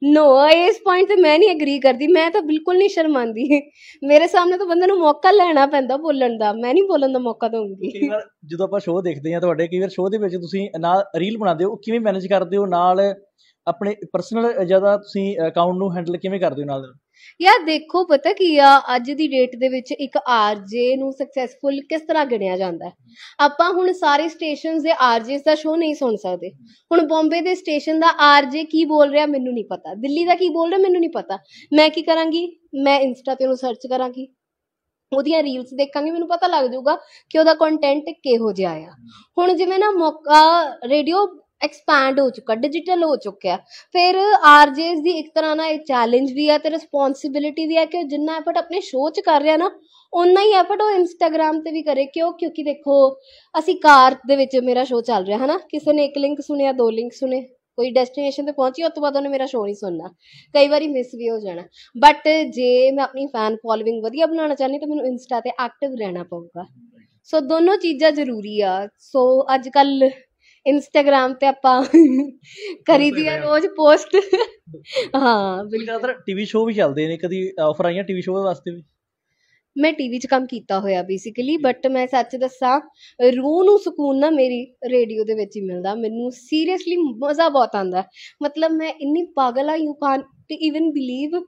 [SPEAKER 2] ਨੋ ਇਸ ਪੁਆਇੰਟ ਤੇ ਮੈਂ ਨਹੀਂ ਐਗਰੀ ਕਰਦੀ ਮੈਂ ਤਾਂ ਬਿਲਕੁਲ ਨਹੀਂ ਸ਼ਰਮਾਂਦੀ ਮੇਰੇ ਸਾਹਮਣੇ ਤਾਂ ਬੰਦੇ ਨੂੰ ਮੌਕਾ ਲੈਣਾ ਪੈਂਦਾ ਬੋਲਣ ਦਾ ਮੈਂ ਨਹੀਂ ਬੋਲਣ ਦਾ ਮੌਕਾ ਦਊਂਗੀ ਕਈ ਵਾਰ
[SPEAKER 1] ਜਦੋਂ ਆਪਾਂ ਸ਼ੋਅ ਦੇਖਦੇ ਆ ਤੁਹਾਡੇ ਕਈ ਵਾਰ ਸ਼ੋਅ ਦੇ ਵਿੱਚ ਤੁਸੀਂ ਨਾਲ ਰੀਲ ਬਣਾਉਂਦੇ ਹੋ ਉਹ ਕਿਵੇਂ ਮੈਨੇਜ ਕਰਦੇ ਹੋ ਨਾਲ ਆਪਣੇ ਪਰਸਨਲ ਜਿਆਦਾ ਤੁਸੀਂ ਅਕਾਊਂਟ ਨੂੰ ਹੈਂਡਲ ਕਿਵੇਂ ਕਰਦੇ ਹੋ ਨਾਲ
[SPEAKER 2] ਯਾ ਦੇਖੋ ਪਤਾ ਕੀ ਆ ਅੱਜ ਦੀ ਡੇਟ ਦੇ ਵਿੱਚ ਇੱਕ ਆਰਜੇ ਨੂੰ ਸਕਸੈਸਫੁਲ ਕਿਸ ਤਰ੍ਹਾਂ ਗਿਣਿਆ ਜਾਂਦਾ ਹੈ ਆਪਾਂ ਹੁਣ ਸਾਰੇ ਸਟੇਸ਼ਨਸ ਦੇ ਆਰਜੇਸ ਦਾ ਸ਼ੋਅ ਨਹੀਂ ਸੁਣ ਸਕਦੇ ਹੁਣ ਬੰਬੇ ਦੇ ਸਟੇਸ਼ਨ ਦਾ ਆਰਜੇ ਕੀ ਬੋਲ ਰਿਹਾ ਮੈਨੂੰ ਨਹੀਂ ਪਤਾ ਦਿੱਲੀ ਦਾ ਕੀ ਬੋਲ ਰਿਹਾ ਮੈਨੂੰ ਨਹੀਂ ਪਤਾ ਮੈਂ ਕੀ ਕਰਾਂਗੀ ਮੈਂ ਇੰਸਟਾ ਤੇ ਉਹਨੂੰ ਸਰਚ ਕਰਾਂਗੀ ਉਹਦੀਆਂ ਰੀਲਸ ਦੇਖਾਂਗੇ ਮੈਨੂੰ ਪਤਾ ਲੱਗ ਜਾਊਗਾ ਕਿ ਉਹਦਾ ਕੰਟੈਂਟ ਕਿਹੋ ਜਿਹਾ ਆ ਹੁਣ ਜਿਵੇਂ ਨਾ ਮੌਕਾ ਰੇਡੀਓ ਐਕਸਪੈਂਡ ਹੋ ਚੁੱਕਾ ਡਿਜੀਟਲ ਹੋ ਚੁੱਕਿਆ ਫਿਰ ਆਰਜੇਸ ਦੀ ਇੱਕ ਤਰ੍ਹਾਂ ਨਾਲ ਇਹ ਚੈਲੰਜ ਵੀ ਆ ਤੇ ਰਿਸਪੌਂਸਿਬਿਲਿਟੀ ਵੀ ਹੈ ਕਿ ਉਹ ਜਿੰਨਾ ਐਫਰਟ ਆਪਣੇ ਸ਼ੋਅ 'ਚ ਕਰ ਰਿਹਾ ਨਾ ਉਨਾ ਹੀ ਐਫਰਟ ਉਹ ਇੰਸਟਾਗ੍ਰam ਤੇ ਵੀ ਕਰੇ ਕਿਉਂ ਕਿਉਂਕਿ ਦੇਖੋ ਅਸੀਂ ਕਾਰ ਦੇ ਵਿੱਚ ਮੇਰਾ ਸ਼ੋਅ ਚੱਲ ਰਿਹਾ ਹਨਾ ਕਿਸੇ ਨੇ ਇੱਕ ਲਿੰਕ ਸੁਣਿਆ ਦੋ ਲਿੰਕ ਸੁਣੇ ਕੋਈ ਡੈਸਟੀਨੇਸ਼ਨ ਤੇ ਪਹੁੰਚੀ ਉਸ ਤੋਂ ਬਾਅਦ ਉਹਨੇ ਮੇਰਾ ਸ਼ੋਅ ਨਹੀਂ ਸੁਣਨਾ ਕਈ ਵਾਰੀ ਮਿਸ ਵੀ ਹੋ ਜਾਣਾ ਬਟ ਜੇ ਮੈਂ ਆਪਣੀ ਫੈਨ ਫੋਲੋਇੰਗ ਵਧੀਆ ਬਣਾਉਣਾ ਚਾਹੁੰਦੀ ਤਾਂ ਮੈਨੂੰ ਇੰਸਟਾ ਤੇ ਐਕਟਿਵ ਰਹਿਣਾ ਪਊਗਾ ਸੋ ਦੋਨੋਂ ਚੀਜ਼ਾਂ ਜ਼ਰੂਰੀ ਆ ਸੋ ਅੱਜ ਕੱਲ ਇੰਸਟਾਗ੍ਰam ਤੇ ਆਪਾਂ ਕਰੀ ਦੀ ਆ ਰੋਜ਼ ਪੋਸਟ ਹਾਂ
[SPEAKER 1] ਬਿਲਕੁਲ ਜ਼ਿਆਦਾਤਰ ਟੀਵੀ ਸ਼ੋਅ ਵੀ ਚੱਲਦੇ ਨੇ ਕਦੀ ਆਫਰ ਆਈਆਂ ਟੀਵੀ ਸ਼ੋਅ ਵਾਸਤੇ ਵੀ
[SPEAKER 2] ਮੈਂ ਟੀਵੀ 'ਚ ਕੰਮ ਕੀਤਾ ਹੋਇਆ ਬੇਸਿਕਲੀ ਬਟ ਮੈਂ ਸੱਚ ਦੱਸਾਂ ਰੂਹ ਨੂੰ ਸਕੂਨ ਨਾ ਮੇਰੀ ਰੇਡੀਓ ਦੇ ਵਿੱਚ ਹੀ ਮਿਲਦਾ ਮੈਨੂੰ ਸੀਰੀਅਸਲੀ ਮਜ਼ਾ ਬਹੁਤ ਆਉਂਦਾ ਮਤਲਬ ਮੈਂ ਇੰਨੀ ਪਾਗਲ ਆ you can't even believe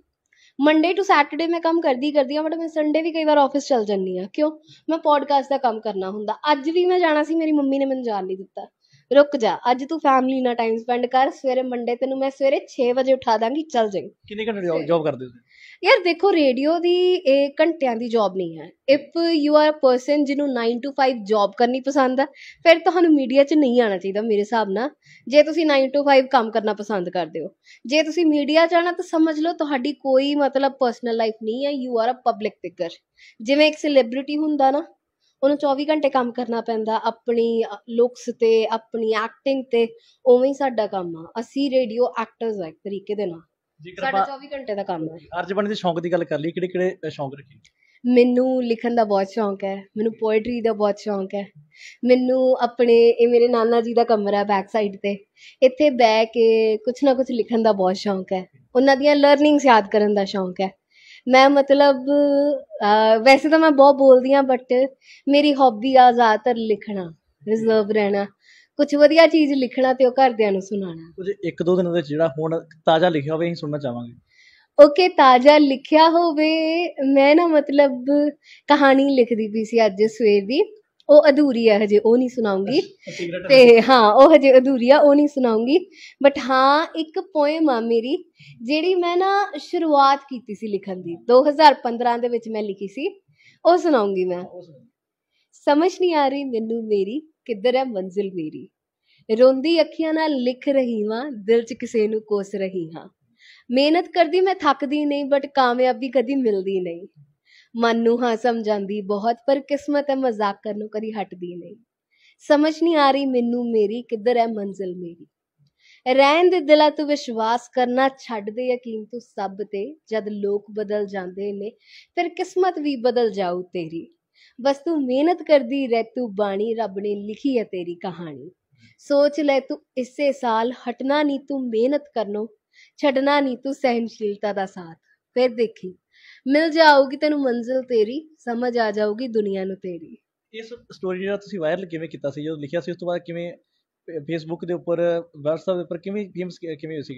[SPEAKER 2] Monday to Saturday ਮੈਂ ਕੰਮ ਕਰਦੀ ਕਰਦੀ ਆ ਬਟ ਮੈਂ ਸੰਡੇ ਵੀ ਕਈ ਵਾਰ ਆਫਿਸ ਚਲ ਜੰਨੀ ਆ ਕਿਉਂ ਮੈਂ ਪੋਡਕਾਸਟ ਦਾ ਕੰਮ ਕਰਨਾ ਹੁੰਦਾ ਅੱਜ ਵੀ ਮੈਂ ਜਾਣਾ ਸੀ ਮੇਰੀ ਮੰਮੀ ਨੇ ਮੈਨੂੰ ਜਾਣ ਨਹੀਂ ਦਿੱਤਾ ਰੁਕ ਜਾ ਅੱਜ ਤੂੰ ਫੈਮਿਲੀ ਨਾਲ ਟਾਈਮ ਸਪੈਂਡ ਕਰ ਸਵੇਰੇ ਮੰਡੇ ਤੈਨੂੰ ਮੈਂ ਸਵੇਰੇ 6 ਵਜੇ ਉਠਾ ਦਾਂਗੀ ਚੱਲ ਜਾਈਂ
[SPEAKER 1] ਕਿੰਨੇ ਘੰਟੇ ਜੌਬ ਕਰਦੇ ਹੋ
[SPEAKER 2] ਯਾਰ ਦੇਖੋ ਰੇਡੀਓ ਦੀ ਇਹ ਘੰਟਿਆਂ ਦੀ ਜੌਬ ਨਹੀਂ ਹੈ if you are a person ਜਿਹਨੂੰ 9 ਟੂ 5 ਜੌਬ ਕਰਨੀ ਪਸੰਦ ਆ ਫਿਰ ਤੁਹਾਨੂੰ ਮੀਡੀਆ 'ਚ ਨਹੀਂ ਆਣਾ ਚਾਹੀਦਾ ਮੇਰੇ ਹਿਸਾਬ ਨਾਲ ਜੇ ਤੁਸੀਂ 9 ਟੂ 5 ਕੰਮ ਕਰਨਾ ਪਸੰਦ ਕਰਦੇ ਹੋ ਜੇ ਤੁਸੀਂ ਮੀਡੀਆ 'ਚ ਆਣਾ ਤਾਂ ਸਮਝ ਲਓ ਤੁਹਾਡੀ ਕੋਈ ਮਤਲਬ ਪਰਸਨਲ ਲਾਈਫ ਨਹੀਂ ਹੈ you are a public figure ਜਿਵੇਂ ਇੱਕ ਸੈਲੀਬ੍ਰਿਟੀ ਹੁੰਦਾ ਨਾ ਉਹਨੂੰ 24 ਘੰਟੇ ਕੰਮ ਕਰਨਾ ਪੈਂਦਾ ਆਪਣੀ ਲੁੱਕਸ ਤੇ ਆਪਣੀ ਐਕਟਿੰਗ ਤੇ ਉਵੇਂ ਹੀ ਸਾਡਾ ਕੰਮ ਆ ਅਸੀਂ ਰੇਡੀਓ ਐਕਟਰਸ ਆ ਇੱਕ ਤਰੀਕੇ ਦੇ ਨਾਲ ਸਾਡਾ 24 ਘੰਟੇ ਦਾ ਕੰਮ ਹੈ
[SPEAKER 1] ਅਰਜਬਣ ਦੇ ਸ਼ੌਂਕ ਦੀ ਗੱਲ ਕਰ ਲਈ ਕਿਹੜੇ ਕਿਹੜੇ ਸ਼ੌਂਕ ਰੱਖੇ
[SPEAKER 2] ਮੈਨੂੰ ਲਿਖਣ ਦਾ ਬਹੁਤ ਸ਼ੌਂਕ ਹੈ ਮੈਨੂੰ ਪੋਇਟਰੀ ਦਾ ਬਹੁਤ ਸ਼ੌਂਕ ਹੈ ਮੈਨੂੰ ਆਪਣੇ ਇਹ ਮੇਰੇ ਨਾਨਾ ਜੀ ਦਾ ਕਮਰਾ ਬੈਕ ਸਾਈਡ ਤੇ ਇੱਥੇ ਬੈ ਕੇ ਕੁਝ ਨਾ ਕੁਝ ਲਿਖਣ ਦਾ ਬਹੁਤ ਸ਼ੌਂਕ ਹੈ ਉਹਨਾਂ ਦੀਆਂ ਲਰਨਿੰਗਸ ਯਾਦ ਕਰਨ ਦਾ ਸ਼ੌਂਕ ਹੈ ਮੈਂ ਮਤਲਬ ਵੈਸੇ ਤਾਂ ਮੈਂ ਬਹੁਤ ਬੋਲਦੀ ਆ ਬਟ ਮੇਰੀ ਹੌਬੀ ਆ ਜ਼ਿਆਦਾਤਰ ਲਿਖਣਾ ਰਿਜ਼ਰਵ ਰਹਿਣਾ ਕੁਝ ਵਧੀਆ ਚੀਜ਼ ਲਿਖਣਾ ਤੇ ਉਹ ਘਰਦਿਆਂ ਨੂੰ ਸੁਣਾਉਣਾ
[SPEAKER 1] ਕੁਝ ਇੱਕ ਦੋ ਦਿਨਾਂ ਦੇ ਜਿਹੜਾ ਹੁਣ ਤਾਜ਼ਾ ਲਿਖਿਆ ਹੋਵੇ ਅਸੀਂ ਸੁਣਨਾ ਚਾਹਾਂਗੇ
[SPEAKER 2] ਓਕੇ ਤਾਜ਼ਾ ਲਿਖਿਆ ਹੋਵੇ ਮੈਂ ਨਾ ਮਤਲਬ ਕਹਾਣੀ ਲਿਖਦੀ ਪਈ ਸੀ ਅੱਜ ਸਵੇਰ ਦੀ ਉਹ ਅਧੂਰੀ ਹੈ ਹਜੇ ਉਹ ਨਹੀਂ ਸੁਣਾਉਂਗੀ ਤੇ ਹਾਂ ਉਹ ਹਜੇ ਅਧੂਰੀ ਆ ਉਹ ਨਹੀਂ ਸੁਣਾਉਂਗੀ ਬਟ ਹਾਂ ਇੱਕ ਪੋਇਮ ਆ ਮੇਰੀ ਜਿਹੜੀ ਮੈਂ ਨਾ ਸ਼ੁਰੂਆਤ ਕੀਤੀ ਸੀ ਲਿਖਣ ਦੀ 2015 ਦੇ ਵਿੱਚ ਮੈਂ ਲਿਖੀ ਸੀ ਉਹ ਸੁਣਾਉਂਗੀ ਮੈਂ ਸਮਝ ਨਹੀਂ ਆ ਰਹੀ ਮੈਨੂੰ ਮੇਰੀ ਕਿੱਧਰ ਹੈ ਮੰਜ਼ਿਲ ਮੇਰੀ ਰੋਂਦੀ ਅੱਖੀਆਂ ਨਾਲ ਲਿਖ ਰਹੀ ਹਾਂ ਦਿਲ 'ਚ ਕਿਸੇ ਨੂੰ ਕੋਸ ਰਹੀ ਹਾਂ ਮਿਹਨਤ ਕਰਦੀ ਮੈਂ ਥੱਕਦੀ ਨਹੀਂ ਬਟ ਕਾਮਯਾਬੀ ਕਦੀ ਮਿਲਦੀ ਨਹੀਂ ਮਨ ਨੂੰ ਹਾਂ ਸਮਝਾਂਦੀ ਬਹੁਤ ਪਰ ਕਿਸਮਤ ਹੈ ਮਜ਼ਾਕ ਕਰਨੋਂ ਕਦੀ ਹਟਦੀ ਨਹੀਂ ਸਮਝ ਨਹੀਂ ਆ ਰਹੀ ਮੈਨੂੰ ਮੇਰੀ ਕਿੱਧਰ ਹੈ ਮੰਜ਼ਿਲ ਮੇਰੀ ਰਹਿਣ ਦੇ ਦਿਲਾ ਤੂੰ ਵਿਸ਼ਵਾਸ ਕਰਨਾ ਛੱਡ ਦੇ ਯਕੀਨ ਤੂੰ ਸਭ ਤੇ ਜਦ ਲੋਕ ਬਦਲ ਜਾਂਦੇ ਨੇ ਫਿਰ ਕਿਸਮਤ ਵੀ ਬਦਲ ਜਾਊ ਤੇਰੀ ਬਸ ਤੂੰ ਮਿਹਨਤ ਕਰਦੀ ਰਹਿ ਤੂੰ ਬਾਣੀ ਰੱਬ ਨੇ ਲਿਖੀ ਹੈ ਤੇਰੀ ਕਹਾਣੀ ਸੋਚ ਲੈ ਤੂੰ ਇਸੇ ਸਾਲ ਹਟਣਾ ਨਹੀਂ ਤੂੰ ਮਿਹਨਤ ਕਰਨੋ ਛੱਡਣਾ ਨਹੀਂ ਤੂੰ ਸਹਿਨਸ਼ੀਲਤਾ ਦਾ ਸਾਥ ਫਿਰ ਦੇਖੀ ਮਿਲ ਜਾਊਗੀ ਤੈਨੂੰ ਮੰਜ਼ਿਲ ਤੇਰੀ ਸਮਝ ਆ ਜਾਊਗੀ ਦੁਨੀਆ ਨੂੰ ਤੇਰੀ
[SPEAKER 1] ਇਸ ਸਟੋਰੀ ਜਿਹੜਾ ਤੁਸੀਂ ਵਾਇਰਲ ਕਿਵੇਂ ਕੀਤਾ ਸੀ ਜਦੋਂ ਲਿਖਿਆ ਸੀ ਉਸ ਤੋਂ ਬਾਅਦ ਕਿਵੇਂ ਫੇਸਬੁੱਕ ਦੇ ਉੱਪਰ WhatsApp ਦੇ ਉੱਪਰ ਕਿਵੇਂ ਫੇਮਸ ਕਿਵੇਂ ਹੋਈ ਸੀ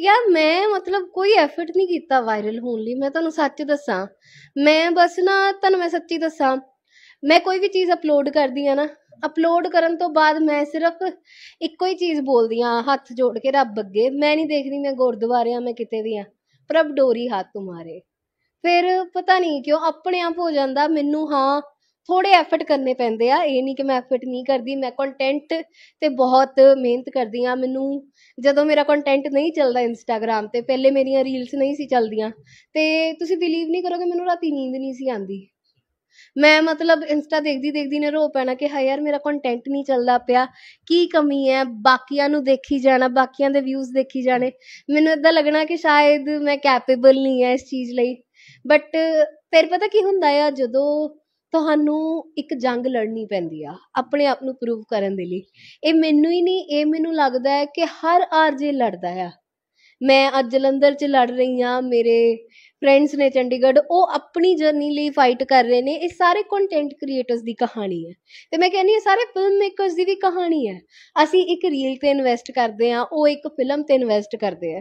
[SPEAKER 2] ਯਾਰ ਮੈਂ ਮਤਲਬ ਕੋਈ ਐਫਰਟ ਨਹੀਂ ਕੀਤਾ ਵਾਇਰਲ ਹੋਣ ਲਈ ਮੈਂ ਤੁਹਾਨੂੰ ਸੱਚ ਦੱਸਾਂ ਮੈਂ ਬਸ ਨਾ ਤੁਹਾਨੂੰ ਮੈਂ ਸੱਚੀ ਦੱਸਾਂ ਮੈਂ ਕੋਈ ਵੀ ਚੀਜ਼ ਅਪਲੋਡ ਕਰਦੀ ਆ ਨਾ ਅਪਲੋਡ ਕਰਨ ਤੋਂ ਬਾਅਦ ਮੈਂ ਸਿਰਫ ਇੱਕੋ ਹੀ ਚੀਜ਼ ਬੋਲਦੀ ਆ ਹੱਥ ਜੋੜ ਕੇ ਰੱਬ ਅੱਗੇ ਮੈਂ ਨਹੀਂ ਦੇਖਦੀ ਮੈਂ ਗੁਰਦੁਆਰੇ ਆ ਮੈਂ ਕਿਤੇ ਵੀ ਆ ਪ੍ਰਭ ਡੋਰੀ ਹੱਥ ਤੁਮਾਰੇ ਫਿਰ ਪਤਾ ਨਹੀਂ ਕਿਉਂ ਆਪਣੇ ਆਪ ਹੋ ਜਾਂਦਾ ਮੈਨੂੰ ਹਾਂ ਥੋੜੇ ਐਫਰਟ ਕਰਨੇ ਪੈਂਦੇ ਆ ਇਹ ਨਹੀਂ ਕਿ ਮੈਂ ਐਫਰਟ ਨਹੀਂ ਕਰਦੀ ਮੈਂ ਕੰਟੈਂਟ ਤੇ ਬਹੁਤ ਮਿਹਨਤ ਕਰਦੀ ਆ ਮੈਨੂੰ ਜਦੋਂ ਮੇਰਾ ਕੰਟੈਂਟ ਨਹੀਂ ਚੱਲਦਾ ਇੰਸਟਾਗ੍ਰam ਤੇ ਪਹਿਲੇ ਮੇਰੀਆਂ ਰੀਲਸ ਨਹੀਂ ਸੀ ਚੱਲਦੀਆਂ ਤੇ ਤੁਸੀਂ ਬਿਲੀਵ ਨਹੀਂ ਕਰੋਗੇ ਮੈਨੂੰ ਰਾਤੀ ਨੀਂਦ ਨਹੀਂ ਸੀ ਆਂਦੀ ਮੈਂ ਮਤਲਬ ਇੰਸਟਾ ਦੇਖਦੀ ਦੇਖਦੀ ਨੇ ਰੋ ਪੈਣਾ ਕਿ ਹਾਂ ਯਾਰ ਮੇਰਾ ਕੰਟੈਂਟ ਨਹੀਂ ਚੱਲਦਾ ਪਿਆ ਕੀ ਕਮੀ ਹੈ ਬਾਕੀਆਂ ਨੂੰ ਦੇਖੀ ਜਾਣਾ ਬਾਕੀਆਂ ਦੇ ਵਿਊਜ਼ ਦੇਖੀ ਜਾਣੇ ਮੈਨੂੰ ਇਦਾਂ ਲੱਗਣਾ ਕਿ ਸ਼ਾਇਦ ਮੈਂ ਕੈਪੇਬਲ ਨਹੀਂ ਐ ਇਸ ਚੀਜ਼ ਲਈ ਬਟ ਫਿਰ ਪਤਾ ਕੀ ਹੁੰਦਾ ਆ ਜਦੋਂ ਤੁਹਾਨੂੰ ਇੱਕ ਜੰਗ ਲੜਨੀ ਪੈਂਦੀ ਆ ਆਪਣੇ ਆਪ ਨੂੰ ਪ੍ਰੂਵ ਕਰਨ ਦੇ ਲਈ ਇਹ ਮੈਨੂੰ ਹੀ ਨਹੀਂ ਇਹ ਮੈਨੂੰ ਲੱਗਦਾ ਹੈ ਕਿ ਹਰ ਆਰਜੇ ਲੜਦਾ ਆ ਮੈਂ ਅੱਜ ਜਲੰਧਰ 'ਚ ਲੜ ਰਹੀ ਆ ਮੇਰੇ ਫਰੈਂਡਸ ਨੇ ਚੰਡੀਗੜ੍ਹ ਉਹ ਆਪਣੀ ਜਰਨੀ ਲਈ ਫਾਈਟ ਕਰ ਰਹੇ ਨੇ ਇਹ ਸਾਰੇ ਕੰਟੈਂਟ ਕ੍ਰੀਏਟਰਸ ਦੀ ਕਹਾਣੀ ਹੈ ਤੇ ਮੈਂ ਕਹਿੰਨੀ ਆ ਸਾਰੇ ਫਿਲਮ ਮੇਕਰਸ ਦੀ ਵੀ ਕਹਾਣੀ ਹੈ ਅਸੀਂ ਇੱਕ ਰੀਲ ਤੇ ਇਨਵੈਸਟ ਕਰਦੇ ਆ ਉਹ ਇੱਕ ਫਿਲਮ ਤੇ ਇਨਵੈਸਟ ਕਰਦੇ ਆ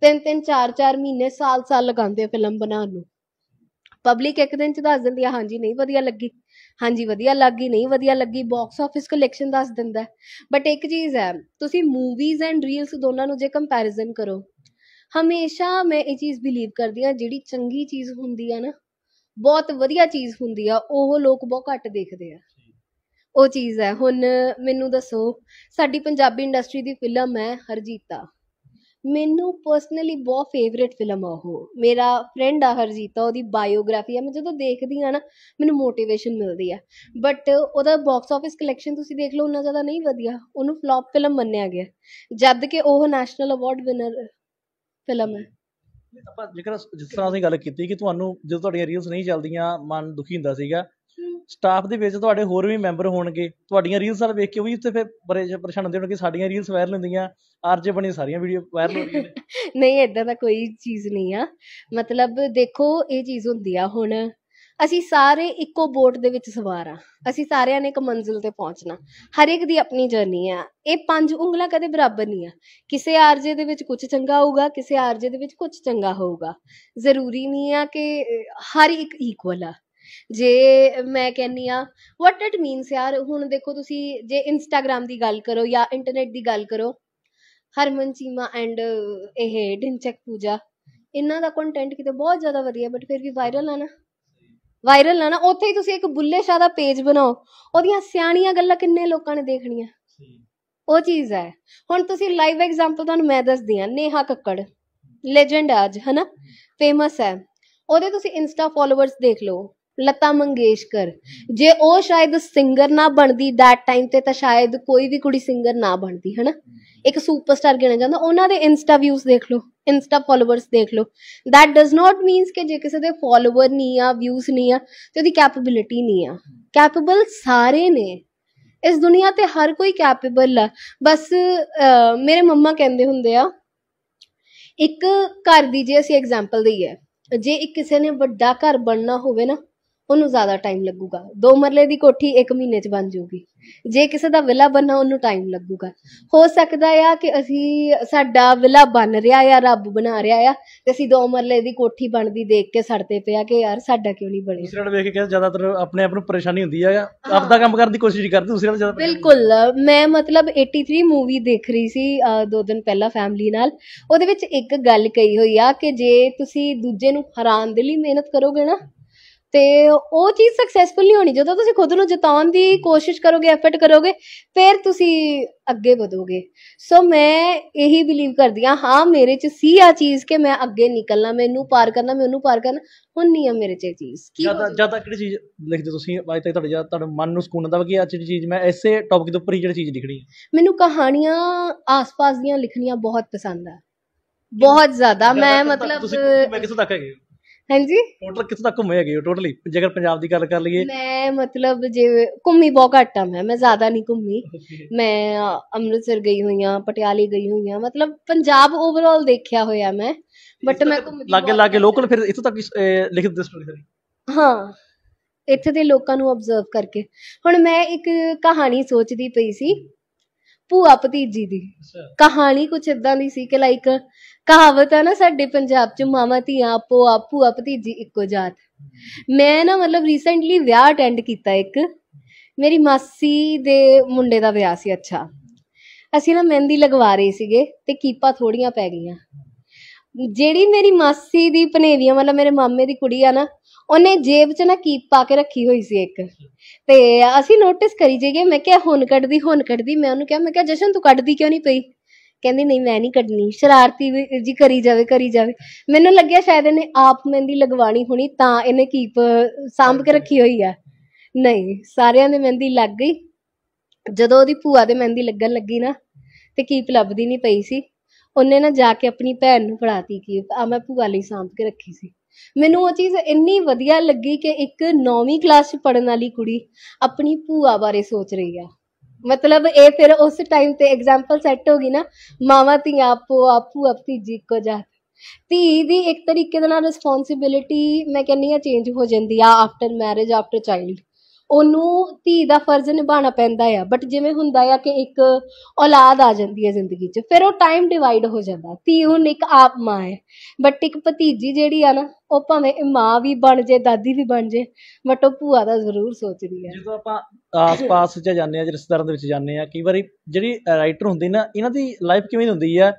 [SPEAKER 2] ਤਿੰਨ ਤਿੰਨ ਚਾਰ ਚਾਰ ਮਹੀਨੇ ਸਾਲ ਸਾਲ ਲਗਾਉਂਦੇ ਆ ਫਿਲਮ ਬਣਾਉਣ ਨੂੰ ਪਬਲਿਕ ਇੱਕ ਦਿਨ ਚ ਦੱਸ ਦਿੰਦੀ ਆ ਹਾਂਜੀ ਨਹੀਂ ਵਧੀਆ ਲੱਗੀ ਹਾਂਜੀ ਵਧੀਆ ਲੱਗੀ ਨਹੀਂ ਵਧੀਆ ਲੱਗੀ ਬਾਕਸ ਆਫਿਸ ਕਲੈਕਸ਼ਨ ਦੱਸ ਦਿੰਦਾ ਬਟ ਇੱਕ ਚੀਜ਼ ਹੈ ਤੁਸੀਂ ਮੂਵੀਜ਼ ਐਂਡ ਰੀਲਸ ਦੋਨਾਂ ਨੂੰ ਜੇ ਕੰਪੈਰੀਜ਼ਨ ਕਰੋ ਹਮੇਸ਼ਾ ਮੈਂ ਇਹ ਚੀਜ਼ ਬਿਲੀਵ ਕਰਦੀ ਆ ਜਿਹੜੀ ਚੰਗੀ ਚੀਜ਼ ਹੁੰਦੀ ਆ ਨਾ ਬਹੁਤ ਵਧੀਆ ਚੀਜ਼ ਹੁੰਦੀ ਆ ਉਹ ਲੋਕ ਬਹੁਤ ਘੱਟ ਦੇਖਦੇ ਆ ਉਹ ਚੀਜ਼ ਹੈ ਹੁਣ ਮੈਨੂੰ ਦੱਸੋ ਸਾਡੀ ਪੰਜਾਬੀ ਇੰਡਸਟਰੀ ਦੀ ਫਿਲਮ ਹੈ ਹਰਜੀਤਾ ਮੈਨੂੰ ਪਰਸਨਲੀ ਬਹੁਤ ਫੇਵਰੇਟ ਫਿਲਮ ਆ ਉਹ ਮੇਰਾ ਫਰੈਂਡ ਆ ਹਰਜੀਤ ਉਹਦੀ ਬਾਇਓਗ੍ਰਾਫੀ ਆ ਮੈਂ ਜਦੋਂ ਦੇਖਦੀ ਆ ਨਾ ਮੈਨੂੰ ਮੋਟੀਵੇਸ਼ਨ ਮਿਲਦੀ ਆ ਬਟ ਉਹਦਾ ਬਾਕਸ ਆਫਿਸ ਕਲੈਕਸ਼ਨ ਤੁਸੀਂ ਦੇਖ ਲਓ ਉਹਨਾਂ ਜ਼ਿਆਦਾ ਨਹੀਂ ਵਧੀਆ ਉਹਨੂੰ ਫਲॉप ਫਿਲਮ ਮੰਨਿਆ ਗਿਆ ਜਦ ਕਿ ਉਹ ਨੈਸ਼ਨਲ ਅਵਾਰਡ ਵਿਨਰ ਫਿਲਮ ਹੈ
[SPEAKER 1] ਆਪਾਂ ਜੇਕਰ ਜਿਸ ਤਰ੍ਹਾਂ ਅਸੀਂ ਗੱਲ ਕੀਤੀ ਕਿ ਤੁਹਾਨੂੰ ਜਦੋਂ ਤੁਹਾਡੀਆਂ ਰੀਲਸ ਨਹੀਂ ਚੱਲਦੀਆਂ ਮਨ ਦੁਖੀ ਹੁੰਦਾ ਸੀਗਾ ਸਟਾਫ ਦੇ ਵਿੱਚ ਤੁਹਾਡੇ ਹੋਰ ਵੀ ਮੈਂਬਰ ਹੋਣਗੇ ਤੁਹਾਡੀਆਂ ਰੀਲਸ ਵਾਲ ਵੇਖ ਕੇ ਉਹ ਵੀ ਉੱਥੇ ਫਿਰ ਪਰੇਸ਼ਾਨ ਹੁੰਦੇ ਹੋਣਗੇ ਸਾਡੀਆਂ ਰੀਲਸ ਵਾਇਰਲ ਹੁੰਦੀਆਂ ਆਰਜੇ ਬਣੀ ਸਾਰੀਆਂ ਵੀਡੀਓ ਵਾਇਰਲ ਹੁੰਦੀਆਂ
[SPEAKER 2] ਨਹੀਂ ਐਦਾਂ ਦਾ ਕੋਈ ਚੀਜ਼ ਨਹੀਂ ਆ ਮਤਲਬ ਦੇਖੋ ਇਹ ਚੀਜ਼ ਹੁੰਦੀ ਆ ਹੁਣ ਅਸੀਂ ਸਾਰੇ ਇੱਕੋ ਬੋਟ ਦੇ ਵਿੱਚ ਸਵਾਰ ਆ ਅਸੀਂ ਸਾਰਿਆਂ ਨੇ ਇੱਕ ਮੰਜ਼ਿਲ ਤੇ ਪਹੁੰਚਣਾ ਹਰ ਇੱਕ ਦੀ ਆਪਣੀ ਜਰਨੀ ਆ ਇਹ ਪੰਜ ਉਂਗਲਾਂ ਕਦੇ ਬਰਾਬਰ ਨਹੀਂ ਆ ਕਿਸੇ ਆਰਜੇ ਦੇ ਵਿੱਚ ਕੁਝ ਚੰਗਾ ਹੋਊਗਾ ਕਿਸੇ ਆਰਜੇ ਦੇ ਵਿੱਚ ਕੁਝ ਚੰਗਾ ਹੋਊਗਾ ਜ਼ਰੂਰੀ ਨਹੀਂ ਆ ਕਿ ਹਰ ਇੱਕ ਇਕੁਅਲ ਆ ਜੇ ਮੈਂ ਕਹਿੰਨੀ ਆ ਵਾਟ ਇਟ ਮੀਨਸ ਯਾਰ ਹੁਣ ਦੇਖੋ ਤੁਸੀਂ ਜੇ ਇੰਸਟਾਗ੍ਰam ਦੀ ਗੱਲ ਕਰੋ ਜਾਂ ਇੰਟਰਨੈਟ ਦੀ ਗੱਲ ਕਰੋ ਹਰਮਨ ਚੀਮਾ ਐਂਡ ਇਹ ਢਿੰਚਕ ਪੂਜਾ ਇਹਨਾਂ ਦਾ ਕੰਟੈਂਟ ਕਿਤੇ ਬਹੁਤ ਜ਼ਿਆਦਾ ਵਧੀਆ ਬਟ ਫਿਰ ਵੀ ਵਾਇਰਲ ਆ ਨਾ ਵਾਇਰਲ ਆ ਨਾ ਉੱਥੇ ਹੀ ਤੁਸੀਂ ਇੱਕ ਬੁੱਲੇ ਸ਼ਾਹ ਦਾ ਪੇਜ ਬਣਾਓ ਉਹਦੀਆਂ ਸਿਆਣੀਆਂ ਗੱਲਾਂ ਕਿੰਨੇ ਲੋਕਾਂ ਨੇ ਦੇਖਣੀਆਂ ਉਹ ਚੀਜ਼ ਹੈ ਹੁਣ ਤੁਸੀਂ ਲਾਈਵ ਐਗਜ਼ਾਮਪਲ ਤੁਹਾਨੂੰ ਮੈਂ ਦੱਸਦੀ ਆ ਨੇਹਾ ਕੱਕੜ ਲੈਜੈਂਡ ਅੱਜ ਹਨਾ ਫੇਮਸ ਹੈ ਉਹਦੇ ਤੁਸੀਂ ਇੰਸਟਾ ਫਾਲੋਅਰਸ ਦੇਖ ਲਓ ਲਤਾ ਮੰਗੇਸ਼ਕਰ ਜੇ ਉਹ ਸ਼ਾਇਦ ਸਿੰਗਰ ਨਾ ਬਣਦੀ ਦੈਟ ਟਾਈਮ ਤੇ ਤਾਂ ਸ਼ਾਇਦ ਕੋਈ ਵੀ ਕੁੜੀ ਸਿੰਗਰ ਨਾ ਬਣਦੀ ਹਨਾ ਇੱਕ ਸੁਪਰਸਟਾਰ ਗਿਣਿਆ ਜਾਂਦਾ ਉਹਨਾਂ ਦੇ ਇੰਸਟਾ ਵਿਊਜ਼ ਦੇਖ ਲਓ ਇੰਸਟਾ ਫਾਲੋਅਰਸ ਦੇਖ ਲਓ ਦੈਟ ਡਸ ਨਾਟ ਮੀਨਸ ਕਿ ਜੇ ਕਿਸੇ ਦੇ ਫਾਲੋਅਰ ਨਹੀਂ ਆ ਵਿਊਜ਼ ਨਹੀਂ ਆ ਤੇ ਉਹਦੀ ਕੈਪੇਬਿਲਿਟੀ ਨਹੀਂ ਆ ਕੈਪੇਬਲ ਸਾਰੇ ਨੇ ਇਸ ਦੁਨੀਆ ਤੇ ਹਰ ਕੋਈ ਕੈਪੇਬਲ ਆ ਬਸ ਮੇਰੇ ਮੰਮਾ ਕਹਿੰਦੇ ਹੁੰਦੇ ਆ ਇੱਕ ਘਰ ਦੀ ਜੇ ਅਸੀਂ ਐਗਜ਼ਾਮਪਲ ਦਈਏ ਜੇ ਇੱਕ ਕਿਸੇ ਨੇ ਵੱਡਾ ਘਰ ਬਣਨਾ ਹੋਵੇ ਨਾ ਉਹਨੂੰ ਜ਼ਿਆਦਾ ਟਾਈਮ ਲੱਗੂਗਾ ਦੋ ਮਰਲੇ ਦੀ ਕੋਠੀ 1 ਮਹੀਨੇ 'ਚ ਬਣ ਜੂਗੀ ਜੇ ਕਿਸੇ ਦਾ ਵਿਲਾ ਬਣਾ ਉਹਨੂੰ ਟਾਈਮ ਲੱਗੂਗਾ ਹੋ ਸਕਦਾ ਆ ਕਿ ਅਸੀਂ ਸਾਡਾ ਵਿਲਾ ਬਣ ਰਿਹਾ ਆ ਰੱਬ ਬਣਾ ਰਿਹਾ ਆ ਤੇ ਅਸੀਂ ਦੋ ਮਰਲੇ ਦੀ ਕੋਠੀ ਬਣਦੀ ਦੇਖ ਕੇ ਸੜਦੇ ਪਿਆ ਕਿ ਯਾਰ ਸਾਡਾ ਕਿਉਂ ਨਹੀਂ ਬਣੇ ਦੂਸਰੇ ਨੂੰ
[SPEAKER 1] ਵੇਖ ਕੇ ਜ਼ਿਆਦਾਤਰ ਆਪਣੇ ਆਪ ਨੂੰ ਪਰੇਸ਼ਾਨੀ ਹੁੰਦੀ ਆ ਆਪਦਾ ਕੰਮ ਕਰਨ ਦੀ ਕੋਸ਼ਿਸ਼ ਕਰਦੇ ਦੂਸਰੇ ਨਾਲ ਜ਼ਿਆਦਾ
[SPEAKER 2] ਬਿਲਕੁਲ ਮੈਂ ਮਤਲਬ 83 ਮੂਵੀ ਦੇਖ ਰਹੀ ਸੀ ਦੋ ਦਿਨ ਪਹਿਲਾਂ ਫੈਮਿਲੀ ਨਾਲ ਉਹਦੇ ਵਿੱਚ ਇੱਕ ਗੱਲ ਕਹੀ ਹੋਈ ਆ ਕਿ ਜੇ ਤੁਸੀਂ ਦੂਜੇ ਨੂੰ ਹਰਾਨ ਦੇ ਲਈ ਮਿਹਨਤ ਕਰੋਗੇ ਨਾ ਤੇ ਉਹ ਚੀਜ਼ ਸਕਸੈਸਫੁਲ ਨਹੀਂ ਹੋਣੀ ਜਦੋਂ ਤੁਸੀਂ ਖੁਦ ਨੂੰ ਜਿਤਾਉਣ ਦੀ ਕੋਸ਼ਿਸ਼ ਕਰੋਗੇ ਐਫਰਟ ਕਰੋਗੇ ਫਿਰ ਤੁਸੀਂ ਅੱਗੇ ਵਧੋਗੇ ਸੋ ਮੈਂ ਇਹੀ ਬਲੀਵ ਕਰਦੀ ਆ ਹਾਂ ਮੇਰੇ ਚ ਸੀ ਆ ਚੀਜ਼ ਕਿ ਮੈਂ ਅੱਗੇ ਨਿਕਲਣਾ ਮੈਨੂੰ ਪਾਰ ਕਰਨਾ ਮੈਨੂੰ ਪਾਰ ਕਰਨਾ ਹੁਣ ਨਹੀਂ ਆ ਮੇਰੇ ਚ ਚੀਜ਼ ਕੀ ਜਿਆਦਾ
[SPEAKER 1] ਕਿਹੜੀ ਚੀਜ਼ ਲਿਖਦੇ ਤੁਸੀਂ ਅੱਜ ਤੱਕ ਤੁਹਾਡੇ ਜਿਆਦਾ ਤੁਹਾਡੇ ਮਨ ਨੂੰ ਸਕੂਨ ਦਾ ਵਗੀ ਅੱਜ ਦੀ ਚੀਜ਼ ਮੈਂ ਐਸੇ ਟੌਪਿਕ ਦੇ ਉੱਪਰ ਹੀ ਜਿਹੜੀ ਚੀਜ਼ ਲਿਖਣੀ
[SPEAKER 2] ਮੈਨੂੰ ਕਹਾਣੀਆਂ ਆਸ-ਪਾਸ ਦੀਆਂ ਲਿਖਣੀਆਂ ਬਹੁਤ ਪਸੰਦ ਆ ਬਹੁਤ ਜ਼ਿਆਦਾ ਮੈਂ ਮਤਲਬ ਤੁਸੀਂ ਮੈਂ ਕਿਸੇ ਤੱਕ ਹੈਗੇ ਹਾਂਜੀ
[SPEAKER 1] ਟੋਟਲ ਕਿੱਥੋਂ ਤੱਕ ਘੁੰਮੇ ਹੈਗੇ ਹੋ ਟੋਟਲੀ ਜੇਕਰ ਪੰਜਾਬ ਦੀ ਗੱਲ ਕਰ ਲਈਏ
[SPEAKER 2] ਮੈਂ ਮਤਲਬ ਜਿਵੇਂ ਘੁੰਮੀ ਬਹੁਤ ਘੱਟ ਆ ਮੈਂ ਮੈਂ ਜ਼ਿਆਦਾ ਨਹੀਂ ਘੁੰਮੀ ਮੈਂ ਅੰਮ੍ਰਿਤਸਰ ਗਈ ਹੋਈ ਆ ਪਟਿਆਲੇ ਗਈ ਹੋਈ ਆ ਮਤਲਬ ਪੰਜਾਬ ਓਵਰਆਲ ਦੇਖਿਆ ਹੋਇਆ ਮੈਂ ਬਟ ਮੈਂ ਘੁੰਮਦੀ
[SPEAKER 1] ਲੱਗੇ ਲੱਗੇ ਲੋਕਲ ਫਿਰ ਇੱਥੋਂ ਤੱਕ ਲਿਖ ਲਿਖਤ ਦੀ ਸਟੋਰੀ ਸਾਰੀ
[SPEAKER 2] ਹਾਂ ਇੱਥੇ ਦੇ ਲੋਕਾਂ ਨੂੰ ਆਬਜ਼ਰਵ ਕਰਕੇ ਹੁਣ ਮੈਂ ਇੱਕ ਕਹਾਣੀ ਸੋਚਦੀ ਪਈ ਸੀ ਭੂਆ ਭਤੀਜੀ ਦੀ ਕਹਾਣੀ ਕੁਛ ਇਦਾਂ ਦੀ ਸੀ ਕਿ ਲਾਈਕ ਕਹਾਵਤ ਹੈ ਨਾ ਸਾਡੇ ਪੰਜਾਬ ਚ ਮਾਮਾ ਧੀਆ ਆਪੋ ਆਪੂ ਭੂਆ ਭਤੀਜੀ ਇੱਕੋ ਜਾਤ ਮੈਂ ਨਾ ਮਤਲਬ ਰੀਸੈਂਟਲੀ ਵਿਆਹ ਅਟੈਂਡ ਕੀਤਾ ਇੱਕ ਮੇਰੀ ਮਾਸੀ ਦੇ ਮੁੰਡੇ ਦਾ ਵਿਆਹ ਸੀ ਅੱਛਾ ਅਸੀਂ ਨਾ ਮਹਿੰਦੀ ਲਗਵਾ ਰਹੇ ਸੀਗੇ ਤੇ ਕੀਪਾ ਥੋੜੀਆਂ ਪੈ ਗਈਆਂ ਜਿਹੜੀ ਮੇਰੀ ਮਾਸੀ ਦੀ ਭਨੇਵੀਆਂ ਮਤਲਬ ਮੇਰੇ ਮਾਮੇ ਦੀ ਕੁੜੀ ਆ ਨਾ ਉਹਨੇ ਜੇਬ 'ਚ ਨਾ ਕੀਪ ਪਾ ਕੇ ਰੱਖੀ ਹੋਈ ਸੀ ਇੱਕ ਤੇ ਅਸੀਂ ਨੋਟਿਸ ਕਰੀ ਜੇਗੇ ਮੈਂ ਕਿਹਾ ਹੁਣ ਕੱਢਦੀ ਹੁਣ ਕੱਢਦੀ ਮੈਂ ਉਹਨੂੰ ਕਿਹਾ ਮੈਂ ਕਿਹਾ ਜਸ਼ਨ ਤੂੰ ਕੱਢਦੀ ਕਿਉਂ ਨਹੀਂ ਪਈ ਕਹਿੰਦੀ ਨਹੀਂ ਮੈਂ ਨਹੀਂ ਕੱਢਣੀ ਸ਼ਰਾਰਤੀ ਜੀ ਕਰੀ ਜਾਵੇ ਕਰੀ ਜਾਵੇ ਮੈਨੂੰ ਲੱਗਿਆ ਸ਼ਾਇਦ ਇਹਨੇ ਆਪ ਮਹਿੰਦੀ ਲਗਵਾਣੀ ਹੋਣੀ ਤਾਂ ਇਹਨੇ ਕੀਪ ਸਾਂਭ ਕੇ ਰੱਖੀ ਹੋਈ ਆ ਨਹੀਂ ਸਾਰਿਆਂ ਦੇ ਮਹਿੰਦੀ ਲੱਗ ਗਈ ਜਦੋਂ ਉਹਦੀ ਭੂਆ ਦੇ ਮਹਿੰਦੀ ਲੱਗਣ ਲੱਗੀ ਨਾ ਤੇ ਕੀਪ ਲੱਭਦੀ ਨਹੀਂ ਪਈ ਸੀ ਉਹਨੇ ਨਾ ਜਾ ਕੇ ਆਪਣੀ ਭੈਣ ਨੂੰ ਫੜਾਤੀ ਕੀਪ ਆ ਮੈਂ ਭੂਆ ਲਈ ਸਾਂਭ ਕੇ ਰੱਖੀ ਸੀ ਮੈਨੂੰ ਉਹ ਚੀਜ਼ ਇੰਨੀ ਵਧੀਆ ਲੱਗੀ ਕਿ ਇੱਕ 9ਵੀਂ ਕਲਾਸ 'ਚ ਪੜਨ ਵਾਲੀ ਕੁੜੀ ਆਪਣੀ ਭੂਆ ਬਾਰੇ ਸੋਚ ਰਹੀ ਆ ਮਤਲਬ ਇਹ ਫਿਰ ਉਸ ਟਾਈਮ ਤੇ ਐਗਜ਼ਾਮਪਲ ਸੈੱਟ ਹੋ ਗਈ ਨਾ ਮਾਵਾ ਤੇ ਆਪੋ ਆਪੂ ਆਪਤੀ ਜੀ ਕੋ ਜਾ ਧੀ ਵੀ ਇੱਕ ਤਰੀਕੇ ਦੇ ਨਾਲ ਰਿਸਪੌਂਸਿਬਿਲਟੀ ਮੈਂ ਕਹਿੰਨੀ ਆ ਚੇਂਜ ਹੋ ਜਾਂਦੀ ਆ ਆਫਟਰ ਮੈਰਿਜ ਆਫਟਰ ਚਾਈਲਡ ਉਹਨੂੰ ਧੀ ਦਾ ਫਰਜ਼ ਨਿਭਾਉਣਾ ਪੈਂਦਾ ਆ ਬਟ ਜਿਵੇਂ ਹੁੰਦਾ ਆ ਕਿ ਇੱਕ ਔਲਾਦ ਆ ਜਾਂਦੀ ਹੈ ਜ਼ਿੰਦਗੀ 'ਚ ਫਿਰ ਉਹ ਟਾਈਮ ਡਿਵਾਈਡ ਹੋ ਜਾਂਦਾ ਧੀ ਹੁਣ ਇੱਕ ਆਪ ਮਾਂ ਹੈ ਬਟ ਇੱਕ ਭਤੀਜੀ ਜਿਹੜੀ ਆ ਨਾ ਉਹ ਭਾਵੇਂ ਇਹ ਮਾਂ ਵੀ ਬਣ ਜੇ ਦਾਦੀ ਵੀ ਬਣ ਜੇ ਬਟ ਉਹ ਭੂਆ ਦਾ ਜ਼ਰੂਰ ਸੋਚਦੀ ਹੈ ਜਦੋਂ ਆਪਾਂ
[SPEAKER 1] ਆਸ-ਪਾਸ 'ਚ ਜਾਂਦੇ ਆ ਰਿਸ਼ਤੇਦਾਰਾਂ ਦੇ ਵਿੱਚ ਜਾਂਦੇ ਆ ਕਈ ਵਾਰੀ ਜਿਹੜੀ ਰਾਈਟਰ ਹੁੰਦੀ ਨਾ ਇਹਨਾਂ ਦੀ ਲਾਈਫ ਕਿਵੇਂ ਹੁੰਦੀ ਆ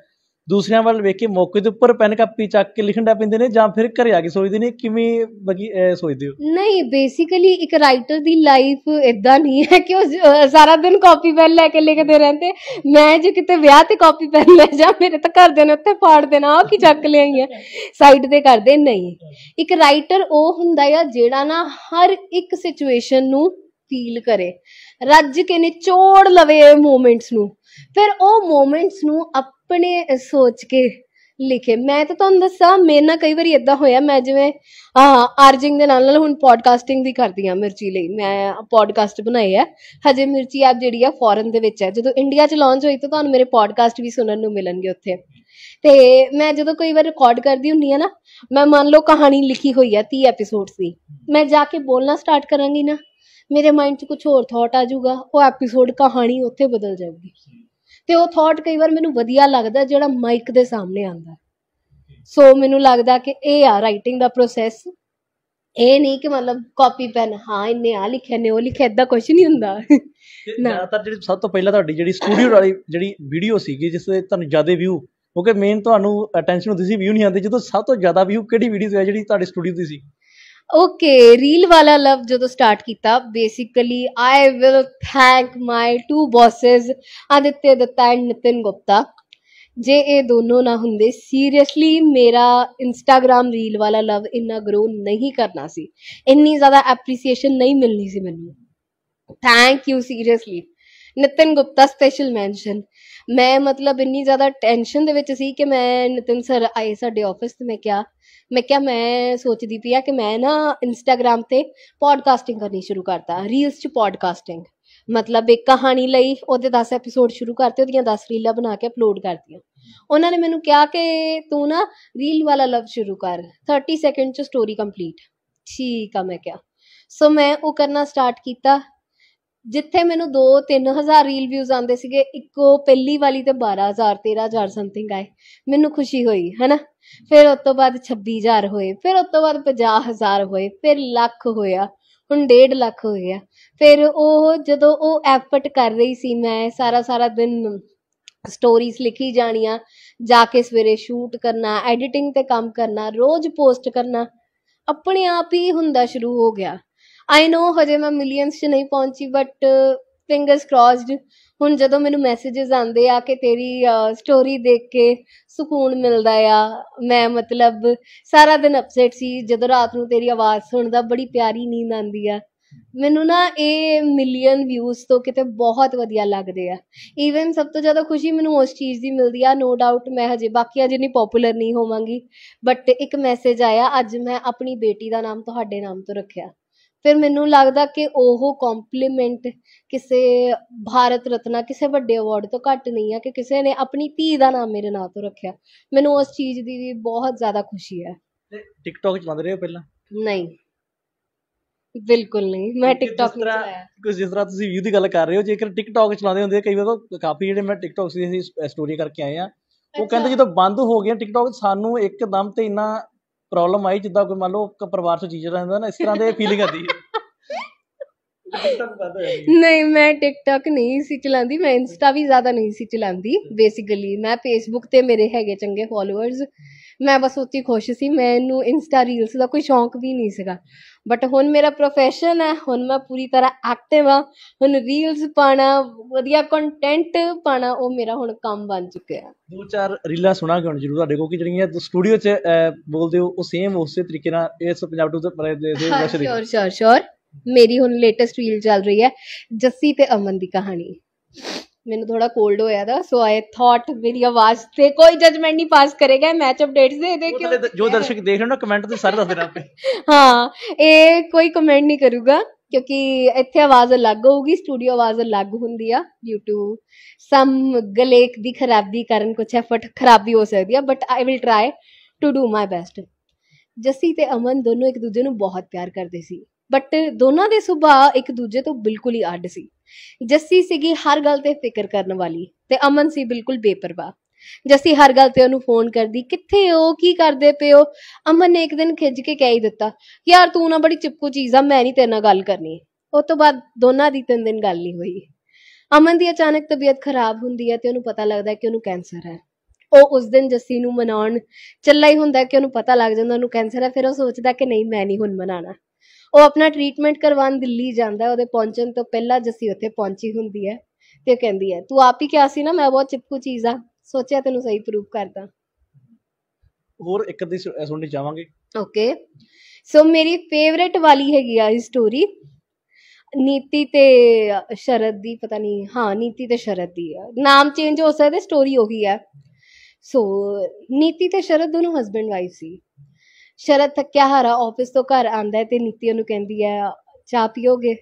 [SPEAKER 1] ਦੂਸਰਿਆਂ ਵੱਲ ਵੇਖ ਕੇ ਮੌਕੇ ਦੇ ਉੱਪਰ ਪੈਨ ਕਾਪੀ ਚੱਕ ਕੇ ਲਿਖਣ ਦਾ ਪੈਂਦੇ ਨੇ ਜਾਂ ਫਿਰ ਘਰੇ ਆ ਕੇ ਸੋਚਦੇ ਨੇ ਕਿਵੇਂ ਬਗੀ ਸੋਚਦੇ ਹੋ
[SPEAKER 2] ਨਹੀਂ ਬੇਸਿਕਲੀ ਇੱਕ ਰਾਈਟਰ ਦੀ ਲਾਈਫ ਇਦਾਂ ਨਹੀਂ ਹੈ ਕਿ ਉਹ ਸਾਰਾ ਦਿਨ ਕਾਪੀ ਪੈਨ ਲੈ ਕੇ ਲਿਖਦੇ ਰਹਿੰਦੇ ਮੈਂ ਜੇ ਕਿਤੇ ਵਿਆਹ ਤੇ ਕਾਪੀ ਪੈਨ ਲੈ ਜਾ ਮੇਰੇ ਤਾਂ ਘਰ ਦੇ ਨੇ ਉੱਥੇ ਫਾੜ ਦੇਣਾ ਉਹ ਕੀ ਚੱਕ ਲਿਆਈ ਹੈ ਸਾਈਡ ਤੇ ਕਰਦੇ ਨਹੀਂ ਇੱਕ ਰਾਈਟਰ ਉਹ ਹੁੰਦਾ ਹੈ ਜਿਹੜਾ ਨਾ ਹਰ ਇੱਕ ਸਿਚੁਏਸ਼ਨ ਨੂੰ ਫੀਲ ਕਰੇ ਰੱਜ ਕੇ ਨਿਚੋੜ ਲਵੇ ਮੂਮੈਂਟਸ ਨੂੰ ਫਿਰ ਉਹ ਮੂਮੈਂਟਸ ਨੂੰ ਆਪਣੇ ਸੋਚ ਕੇ ਲਿਖੇ ਮੈਂ ਤਾਂ ਤੁਹਾਨੂੰ ਦੱਸਾਂ ਮੇਰੇ ਨਾਲ ਕਈ ਵਾਰੀ ਇਦਾਂ ਹੋਇਆ ਮੈਂ ਜਿਵੇਂ ਆਰਜਿੰਗ ਦੇ ਨਾਲ ਨਾਲ ਹੁਣ ਪੋਡਕਾਸਟਿੰਗ ਵੀ ਕਰਦੀ ਆ ਮਿਰਚੀ ਲਈ ਮੈਂ ਪੋਡਕਾਸਟ ਬਣਾਏ ਆ ਹਜੇ ਮਿਰਚੀ ਐਪ ਜਿਹੜੀ ਆ ਫੋਰਨ ਦੇ ਵਿੱਚ ਹੈ ਜਦੋਂ ਇੰਡੀਆ 'ਚ ਲਾਂਚ ਹੋਈ ਤਾਂ ਤੁਹਾਨੂੰ ਮੇਰੇ ਪੋਡਕਾਸਟ ਵੀ ਸੁਣਨ ਨੂੰ ਮਿਲਣਗੇ ਉੱਥੇ ਤੇ ਮੈਂ ਜਦੋਂ ਕੋਈ ਵਾਰ ਰਿਕਾਰਡ ਕਰਦੀ ਹੁੰਨੀ ਆ ਨਾ ਮੈਂ ਮੰਨ ਲਓ ਕਹਾਣੀ ਲਿਖੀ ਹੋਈ ਆ 30 ਐਪੀਸੋਡਸ ਦੀ ਮੈਂ ਜਾ ਕੇ ਬੋਲਣਾ ਸਟਾਰਟ ਕਰਾਂਗੀ ਨਾ ਮੇਰੇ ਮਾਈਂਡ 'ਚ ਕੁਝ ਹੋਰ ਥਾਟ ਆ ਜਾਊਗਾ ਉਹ ਐਪੀਸੋਡ ਕਹਾਣੀ ਉੱਥੇ ਬਦਲ ਜਾਊਗੀ ਤੇ ਉਹ ਥਾਟ ਕਈ ਵਾਰ ਮੈਨੂੰ ਵਧੀਆ ਲੱਗਦਾ ਜਿਹੜਾ ਮਾਈਕ ਦੇ ਸਾਹਮਣੇ ਆਉਂਦਾ ਸੋ ਮੈਨੂੰ ਲੱਗਦਾ ਕਿ ਇਹ ਆ ਰਾਈਟਿੰਗ ਦਾ ਪ੍ਰੋਸੈਸ ਇਹ ਨਹੀਂ ਕਿ ਮਤਲਬ ਕਾਪੀ ਪੈਨ ਹਾਂ ਇਹਨੇ ਆ ਲਿਖਿਆ ਨੇ ਉਹ ਲਿਖਿਆ ਇਦਾਂ ਕੁਝ ਨਹੀਂ ਹੁੰਦਾ
[SPEAKER 1] ਨਾ ਤਾਂ ਜਿਹੜੀ ਸਭ ਤੋਂ ਪਹਿਲਾਂ ਤੁਹਾਡੀ ਜਿਹੜੀ ਸਟੂਡੀਓ ਵਾਲੀ ਜਿਹੜੀ ਵੀਡੀਓ ਸੀਗੀ ਜਿਸ ਤੇ ਤੁਹਾਨੂੰ ਜ਼ਿਆਦਾ ਵਿਊ ਕਿਉਂਕਿ ਮੇਨ ਤੁਹਾਨੂੰ ਅਟੈਂਸ਼ਨ ਹੁੰਦੀ ਸੀ ਵਿਊ ਨਹੀਂ ਆਉਂਦੇ ਜਦੋਂ ਸਭ ਤੋਂ ਜ਼ਿਆਦਾ ਵਿਊ ਕਿਹੜੀ ਵੀਡੀਓ ਸੀ ਜਿਹੜੀ ਤੁਹਾਡੀ ਸਟੂਡੀਓ ਦੀ ਸੀ
[SPEAKER 2] ਓਕੇ ਰੀਲ ਵਾਲਾ ਲਵ ਜਦੋਂ ਸਟਾਰਟ ਕੀਤਾ basically I will thank my two bosses Aditya Datta and Nitin Gupta ਜੇ ਇਹ ਦੋਨੋਂ ਨਾ ਹੁੰਦੇ ਸੀਰੀਅਸਲੀ ਮੇਰਾ ਇੰਸਟਾਗ੍ਰam ਰੀਲ ਵਾਲਾ ਲਵ ਇੰਨਾ ਗਰੋ ਨਹੀਂ ਕਰਨਾ ਸੀ ਇੰਨੀ ਜ਼ਿਆਦਾ ਐਪਰੀਸੀਏਸ਼ਨ ਨਹੀਂ ਮਿਲਣੀ ਸੀ ਮੈਨੂੰ thank you seriously Nitin Gupta special mention ਮੈਂ ਮਤਲਬ ਇੰਨੀ ਜ਼ਿਆਦਾ ਟੈਨਸ਼ਨ ਦੇ ਵਿੱਚ ਸੀ ਕਿ ਮੈਂ ਨਿਤਿਨ ਸਰ ਆਏ ਸਾਡੇ ਆਫਿਸ ਤੇ ਮੈਂ ਕਿਹਾ ਮੈਂ ਕਿਹਾ ਮੈਂ ਸੋਚਦੀ ਪਈ ਆ ਕਿ ਮੈਂ ਨਾ ਇੰਸਟਾਗ੍ਰam ਤੇ ਪੋਡਕਾਸਟਿੰਗ ਕਰਨੀ ਸ਼ੁਰੂ ਕਰਤਾ ਰੀਲਸ 'ਚ ਪੋਡਕਾਸਟਿੰਗ ਮਤਲਬ ਇੱਕ ਕਹਾਣੀ ਲਈ ਉਹਦੇ 10 ਐਪੀਸੋਡ ਸ਼ੁਰੂ ਕਰਤੇ ਉਹਦੀਆਂ 10 ਰੀਲਾਂ ਬਣਾ ਕੇ ਅਪਲੋਡ ਕਰਤੀਆਂ ਉਹਨਾਂ ਨੇ ਮੈਨੂੰ ਕਿਹਾ ਕਿ ਤੂੰ ਨਾ ਰੀਲ ਵਾਲਾ ਲਵ ਸ਼ੁਰੂ ਕਰ 30 ਸੈਕਿੰਡ 'ਚ ਸਟੋਰੀ ਕੰਪਲੀਟ ਠੀਕ ਆ ਮੈਂ ਕਿਹਾ ਸੋ ਮੈਂ ਉਹ ਕਰਨਾ ਸਟਾਰਟ ਕੀਤਾ ਜਿੱਥੇ ਮੈਨੂੰ 2-3000 ਰੀਲ ਵਿਊਜ਼ ਆਉਂਦੇ ਸੀਗੇ ਇੱਕੋ ਪਹਿਲੀ ਵਾਲੀ ਤੇ 12000 13000 ਸਮਥਿੰਗ ਆਏ ਮੈਨੂੰ ਖੁਸ਼ੀ ਹੋਈ ਹੈਨਾ ਫਿਰ ਉਸ ਤੋਂ ਬਾਅਦ 26000 ਹੋਏ ਫਿਰ ਉਸ ਤੋਂ ਬਾਅਦ 50000 ਹੋਏ ਫਿਰ ਲੱਖ ਹੋਇਆ ਹੁਣ 1.5 ਲੱਖ ਹੋ ਗਿਆ ਫਿਰ ਉਹ ਜਦੋਂ ਉਹ ਐਫਰਟ ਕਰ ਰਹੀ ਸੀ ਮੈਂ ਸਾਰਾ ਸਾਰਾ ਦਿਨ ਸਟੋਰੀਜ਼ ਲਿਖੀ ਜਾਣੀਆਂ ਜਾ ਕੇ ਸਵੇਰੇ ਸ਼ੂਟ ਕਰਨਾ ਐਡੀਟਿੰਗ ਤੇ ਕੰਮ ਕਰਨਾ ਰੋਜ਼ ਪੋਸਟ ਕਰਨਾ ਆਪਣੇ ਆਪ ਹੀ ਹੁੰਦਾ ਸ਼ੁਰੂ ਹੋ ਗਿਆ ਆਈ نو ਹਜੇ ਮੈਂ ਮਿਲੀਅਨਸ 'ਚ ਨਹੀਂ ਪਹੁੰਚੀ ਬਟ ਫਿੰਗਰਸ ਕ੍ਰੋਸਡ ਹੁਣ ਜਦੋਂ ਮੈਨੂੰ ਮੈਸੇजेस ਆਉਂਦੇ ਆ ਕਿ ਤੇਰੀ ਸਟੋਰੀ ਦੇਖ ਕੇ ਸਕੂਨ ਮਿਲਦਾ ਆ ਮੈਂ ਮਤਲਬ ਸਾਰਾ ਦਿਨ ਅਪਸੈਟ ਸੀ ਜਦੋਂ ਰਾਤ ਨੂੰ ਤੇਰੀ ਆਵਾਜ਼ ਸੁਣਦਾ ਬੜੀ ਪਿਆਰੀ ਨੀਂਦ ਆਉਂਦੀ ਆ ਮੈਨੂੰ ਨਾ ਇਹ ਮਿਲੀਅਨ ਵਿਊਜ਼ ਤੋਂ ਕਿਤੇ ਬਹੁਤ ਵਧੀਆ ਲੱਗਦੇ ਆ ਈਵਨ ਸਭ ਤੋਂ ਜ਼ਿਆਦਾ ਖੁਸ਼ੀ ਮੈਨੂੰ ਉਸ ਚੀਜ਼ ਦੀ ਮਿਲਦੀ ਆ ਨੋ ਡਾਊਟ ਮੈਂ ਹਜੇ ਬਾਕੀਆਂ ਜਿੰਨੀ ਪਪੂਲਰ ਨਹੀਂ ਹੋਵਾਂਗੀ ਬਟ ਇੱਕ ਮੈਸੇਜ ਆਇਆ ਅੱਜ ਮੈਂ ਆਪਣੀ ਬੇਟੀ ਦਾ ਨਾਮ ਤੁਹਾਡੇ ਨਾਮ ਤੋਂ ਰੱਖਿਆ ਫਿਰ ਮੈਨੂੰ ਲੱਗਦਾ ਕਿ ਉਹ ਕੰਪਲੀਮੈਂਟ ਕਿਸੇ ਭਾਰਤ ਰਤਨਾ ਕਿਸੇ ਵੱਡੇ ਅਵਾਰਡ ਤੋਂ ਘੱਟ ਨਹੀਂ ਆ ਕਿ ਕਿਸੇ ਨੇ ਆਪਣੀ ਧੀ ਦਾ ਨਾਮ ਮੇਰੇ ਨਾਂ ਤੋਂ ਰੱਖਿਆ ਮੈਨੂੰ ਉਸ ਚੀਜ਼ ਦੀ ਵੀ ਬਹੁਤ ਜ਼ਿਆਦਾ ਖੁਸ਼ੀ ਹੈ
[SPEAKER 1] ਟਿਕਟੌਕ ਚਲਾਉਂਦੇ ਰਹੇ ਹੋ ਪਹਿਲਾਂ
[SPEAKER 2] ਨਹੀਂ ਬਿਲਕੁਲ ਨਹੀਂ ਮੈਂ ਟਿਕਟੌਕ ਨਹੀਂ
[SPEAKER 1] ਚਲਾਇਆ ਕੁਝ ਜਿਸ ਤਰ੍ਹਾਂ ਤੁਸੀਂ ਵੀਊ ਦੀ ਗੱਲ ਕਰ ਰਹੇ ਹੋ ਜੇਕਰ ਟਿਕਟੌਕ ਚਲਾਉਂਦੇ ਹੁੰਦੇ ਕਈ ਵਾਰ ਤਾਂ ਕਾਫੀ ਜਿਹੜੇ ਮੈਂ ਟਿਕਟੌਕ ਸੀ ਸਟੋਰੀ ਕਰਕੇ ਆਏ ਆ ਉਹ ਕਹਿੰਦੇ ਜਦੋਂ ਬੰਦ ਹੋ ਗਿਆ ਟਿਕਟੌਕ ਸਾਨੂੰ ਇੱਕਦਮ ਤੇ ਇੰਨਾ ਪ੍ਰੋਬਲਮ ਆਈ ਜਿੱਦਾਂ ਕੋਈ ਮੰਨ ਲਓ ਇੱਕ ਪਰਿਵਾਰ ਤੋਂ ਚੀਜ਼ ਰਹਿੰਦਾ ਨਾ ਇਸ ਤਰ੍ਹਾਂ ਦੇ ਫੀਲਿੰਗ ਆਦੀ ਨਹੀਂ
[SPEAKER 2] ਮੈਂ ਟਿਕਟੌਕ ਨਹੀਂ ਸੀ ਚਲਾਉਂਦੀ ਮੈਂ ਇੰਸਟਾ ਵੀ ਜ਼ਿਆਦਾ ਨਹੀਂ ਸੀ ਚਲਾਉਂਦੀ ਬੇਸਿਕਲੀ ਮੈਂ ਫੇਸਬੁੱਕ ਤੇ ਮੇਰੇ ਹੈਗੇ ਚੰਗੇ ਫੋਲੋਅਰਸ ਮੈਂ ਬਸ ਉਤੀ ਖੁਸ਼ ਸੀ ਮੈਨੂੰ ਇੰਸਟਾ ਰੀਲਸ ਦਾ ਕੋਈ ਸ਼ੌਂਕ ਵੀ ਨਹੀਂ ਸੀਗਾ ਬਟ ਹੁਣ ਮੇਰਾ ਪ੍ਰੋਫੈਸ਼ਨ ਹੈ ਹੁਣ ਮੈਂ ਪੂਰੀ ਤਰ੍ਹਾਂ ਐਕਟਿਵ ਆ ਹੁਣ ਰੀਲਸ ਪਾਣਾ ਵਧੀਆ ਕੰਟੈਂਟ ਪਾਣਾ ਉਹ ਮੇਰਾ ਹੁਣ ਕੰਮ ਬਣ ਚੁੱਕਿਆ ਦੋ ਚਾਰ
[SPEAKER 1] ਰੀਲਾਂ ਸੁਣਾਗੇ ਹੁਣ ਜਰੂਰ ਤੁਹਾਡੇ ਕੋਲ ਕਿ ਜਿਹੜੀਆਂ ਸਟੂਡੀਓ 'ਚ ਬੋਲਦੇ ਹੋ ਉਹ ਸੇਮ ਉਸੇ ਤਰੀਕੇ ਨਾਲ ਇਸ ਪੰਜਾਬ ਟੂ ਦੇ ਪਰੇ ਦੇ ਦੇ ਸ਼ੋਰ
[SPEAKER 2] ਸ਼ੋਰ ਸ਼ੋਰ ਮੇਰੀ ਹੁਣ ਲੇਟੈਸਟ ਰੀਲ ਚੱਲ ਰਹੀ ਹੈ ਜੱਸੀ ਤੇ ਅਮਨ ਦੀ ਕਹਾਣੀ ਮੈਨੂੰ ਥੋੜਾ ਕੋਲਡ ਹੋਇਆ ਦਾ ਸੋ ਆਈ ਥੌਟ ਮੇਰੀ ਆਵਾਜ਼ ਤੇ ਕੋਈ ਜਜਮੈਂਟ ਨਹੀਂ ਪਾਸ ਕਰੇਗਾ ਮੈਚ ਅਪਡੇਟਸ ਦੇ ਦੇ ਕਿਉਂ
[SPEAKER 1] ਜੋ ਦਰਸ਼ਕ ਦੇਖ ਰਹੇ ਨੇ ਕਮੈਂਟ ਤੇ ਸਾਰੇ ਦੱਸ ਦੇਣਾ [laughs]
[SPEAKER 2] ਹਾਂ ਇਹ ਕੋਈ ਕਮੈਂਟ ਨਹੀਂ ਕਰੂਗਾ ਕਿਉਂਕਿ ਇੱਥੇ ਆਵਾਜ਼ ਅਲੱਗ ਹੋਊਗੀ ਸਟੂਡੀਓ ਆਵਾਜ਼ ਅਲੱਗ ਹੁੰਦੀ ਆ ਡਿਊ ਟੂ ਸਮ ਗਲੇਕ ਦੀ ਖਰਾਬੀ ਕਾਰਨ ਕੁਝ ਐਫਰਟ ਖਰਾਬੀ ਹੋ ਸਕਦੀ ਆ but I will try to do my best Jassi ਤੇ ਅਮਨ ਦੋਨੋਂ ਇੱਕ ਦੂਜੇ ਨੂੰ ਬਹੁਤ ਪਿਆਰ ਕਰਦੇ ਸੀ ਬਟ ਦੋਨਾਂ ਦੇ ਸੁਭਾਅ ਇੱਕ ਦੂਜੇ ਤੋਂ ਬਿਲਕੁਲ ਹੀ ਅੱਡ ਸੀ ਜੱਸੀ ਸੀਗੀ ਹਰ ਗੱਲ ਤੇ ਫਿਕਰ ਕਰਨ ਵਾਲੀ ਤੇ ਅਮਨ ਸੀ ਬਿਲਕੁਲ ਬੇਪਰਵਾਹ ਜੱਸੀ ਹਰ ਗੱਲ ਤੇ ਉਹਨੂੰ ਫੋਨ ਕਰਦੀ ਕਿੱਥੇ ਹੋ ਕੀ ਕਰਦੇ ਪਿਓ ਅਮਨ ਨੇ ਇੱਕ ਦਿਨ ਖਿੱਚ ਕੇ ਕਹਿ ਦਿੱਤਾ ਯਾਰ ਤੂੰ ਨਾ ਬੜੀ ਚਿਪਕੂ ਚੀਜ਼ ਆ ਮੈਂ ਨਹੀਂ ਤੇਰੇ ਨਾਲ ਗੱਲ ਕਰਨੀ ਉਸ ਤੋਂ ਬਾਅਦ ਦੋਨਾਂ ਦੀ ਤਿੰਨ ਦਿਨ ਗੱਲ ਨਹੀਂ ਹੋਈ ਅਮਨ ਦੀ ਅਚਾਨਕ ਤਬੀਅਤ ਖਰਾਬ ਹੁੰਦੀ ਹੈ ਤੇ ਉਹਨੂੰ ਪਤਾ ਲੱਗਦਾ ਕਿ ਉਹਨੂੰ ਕੈਂਸਰ ਹੈ ਉਹ ਉਸ ਦਿਨ ਜੱਸੀ ਨੂੰ ਮਨਾਉਣ ਚੱਲਾ ਹੀ ਹੁੰਦਾ ਕਿ ਉਹਨੂੰ ਪਤਾ ਲੱਗ ਜਾਂਦਾ ਉਹਨੂੰ ਕੈਂਸਰ ਹੈ ਫਿਰ ਉਹ ਸੋਚਦਾ ਕਿ ਨਹੀਂ ਮੈਂ ਨਹੀਂ ਹੁਣ ਮਨਾਣਾ ਉਹ ਆਪਣਾ ਟ੍ਰੀਟਮੈਂਟ ਕਰਵਾਉਣ ਦਿੱਲੀ ਜਾਂਦਾ ਉਹਦੇ ਪਹੁੰਚਣ ਤੋਂ ਪਹਿਲਾਂ ਜਸੀ ਉੱਥੇ ਪਹੁੰਚੀ ਹੁੰਦੀ ਹੈ ਤੇ ਉਹ ਕਹਿੰਦੀ ਹੈ ਤੂੰ ਆਪ ਹੀ ਕਿਹਾ ਸੀ ਨਾ ਮੈਂ ਬਹੁਤ ਚਿਪਕੂ ਚੀਜ਼ ਆ ਸੋਚਿਆ ਤੈਨੂੰ ਸਹੀ ਪ੍ਰੂਫ ਕਰਦਾ
[SPEAKER 1] ਹੋਰ ਇੱਕ ਅੱਧੀ ਸੁਣਨੀ ਚਾਹਾਂਗੇ
[SPEAKER 2] ਓਕੇ ਸੋ ਮੇਰੀ ਫੇਵਰਿਟ ਵਾਲੀ ਹੈਗੀ ਆ ਇਹ ਸਟੋਰੀ ਨੀਤੀ ਤੇ ਸ਼ਰਦ ਦੀ ਪਤਾ ਨਹੀਂ ਹਾਂ ਨੀਤੀ ਤੇ ਸ਼ਰਦ ਦੀ ਆ ਨਾਮ ਚੇਂਜ ਹੋ ਸਕਦਾ ਸਟੋਰੀ ਉਹੀ ਆ ਸੋ ਨੀਤੀ ਤੇ ਸ਼ਰਦ ਦੋਨੋਂ ਹਸਬੰਡ ਵਾਈਫ ਸੀ ਸ਼ਰਦ ਥੱਕਿਆ ਹਾਰਾ ਆਫਿਸ ਤੋਂ ਘਰ ਆਂਦਾ ਹੈ ਤੇ ਨੀਤੀ ਉਹਨੂੰ ਕਹਿੰਦੀ ਹੈ ਚਾਹ ਪੀਓਗੇ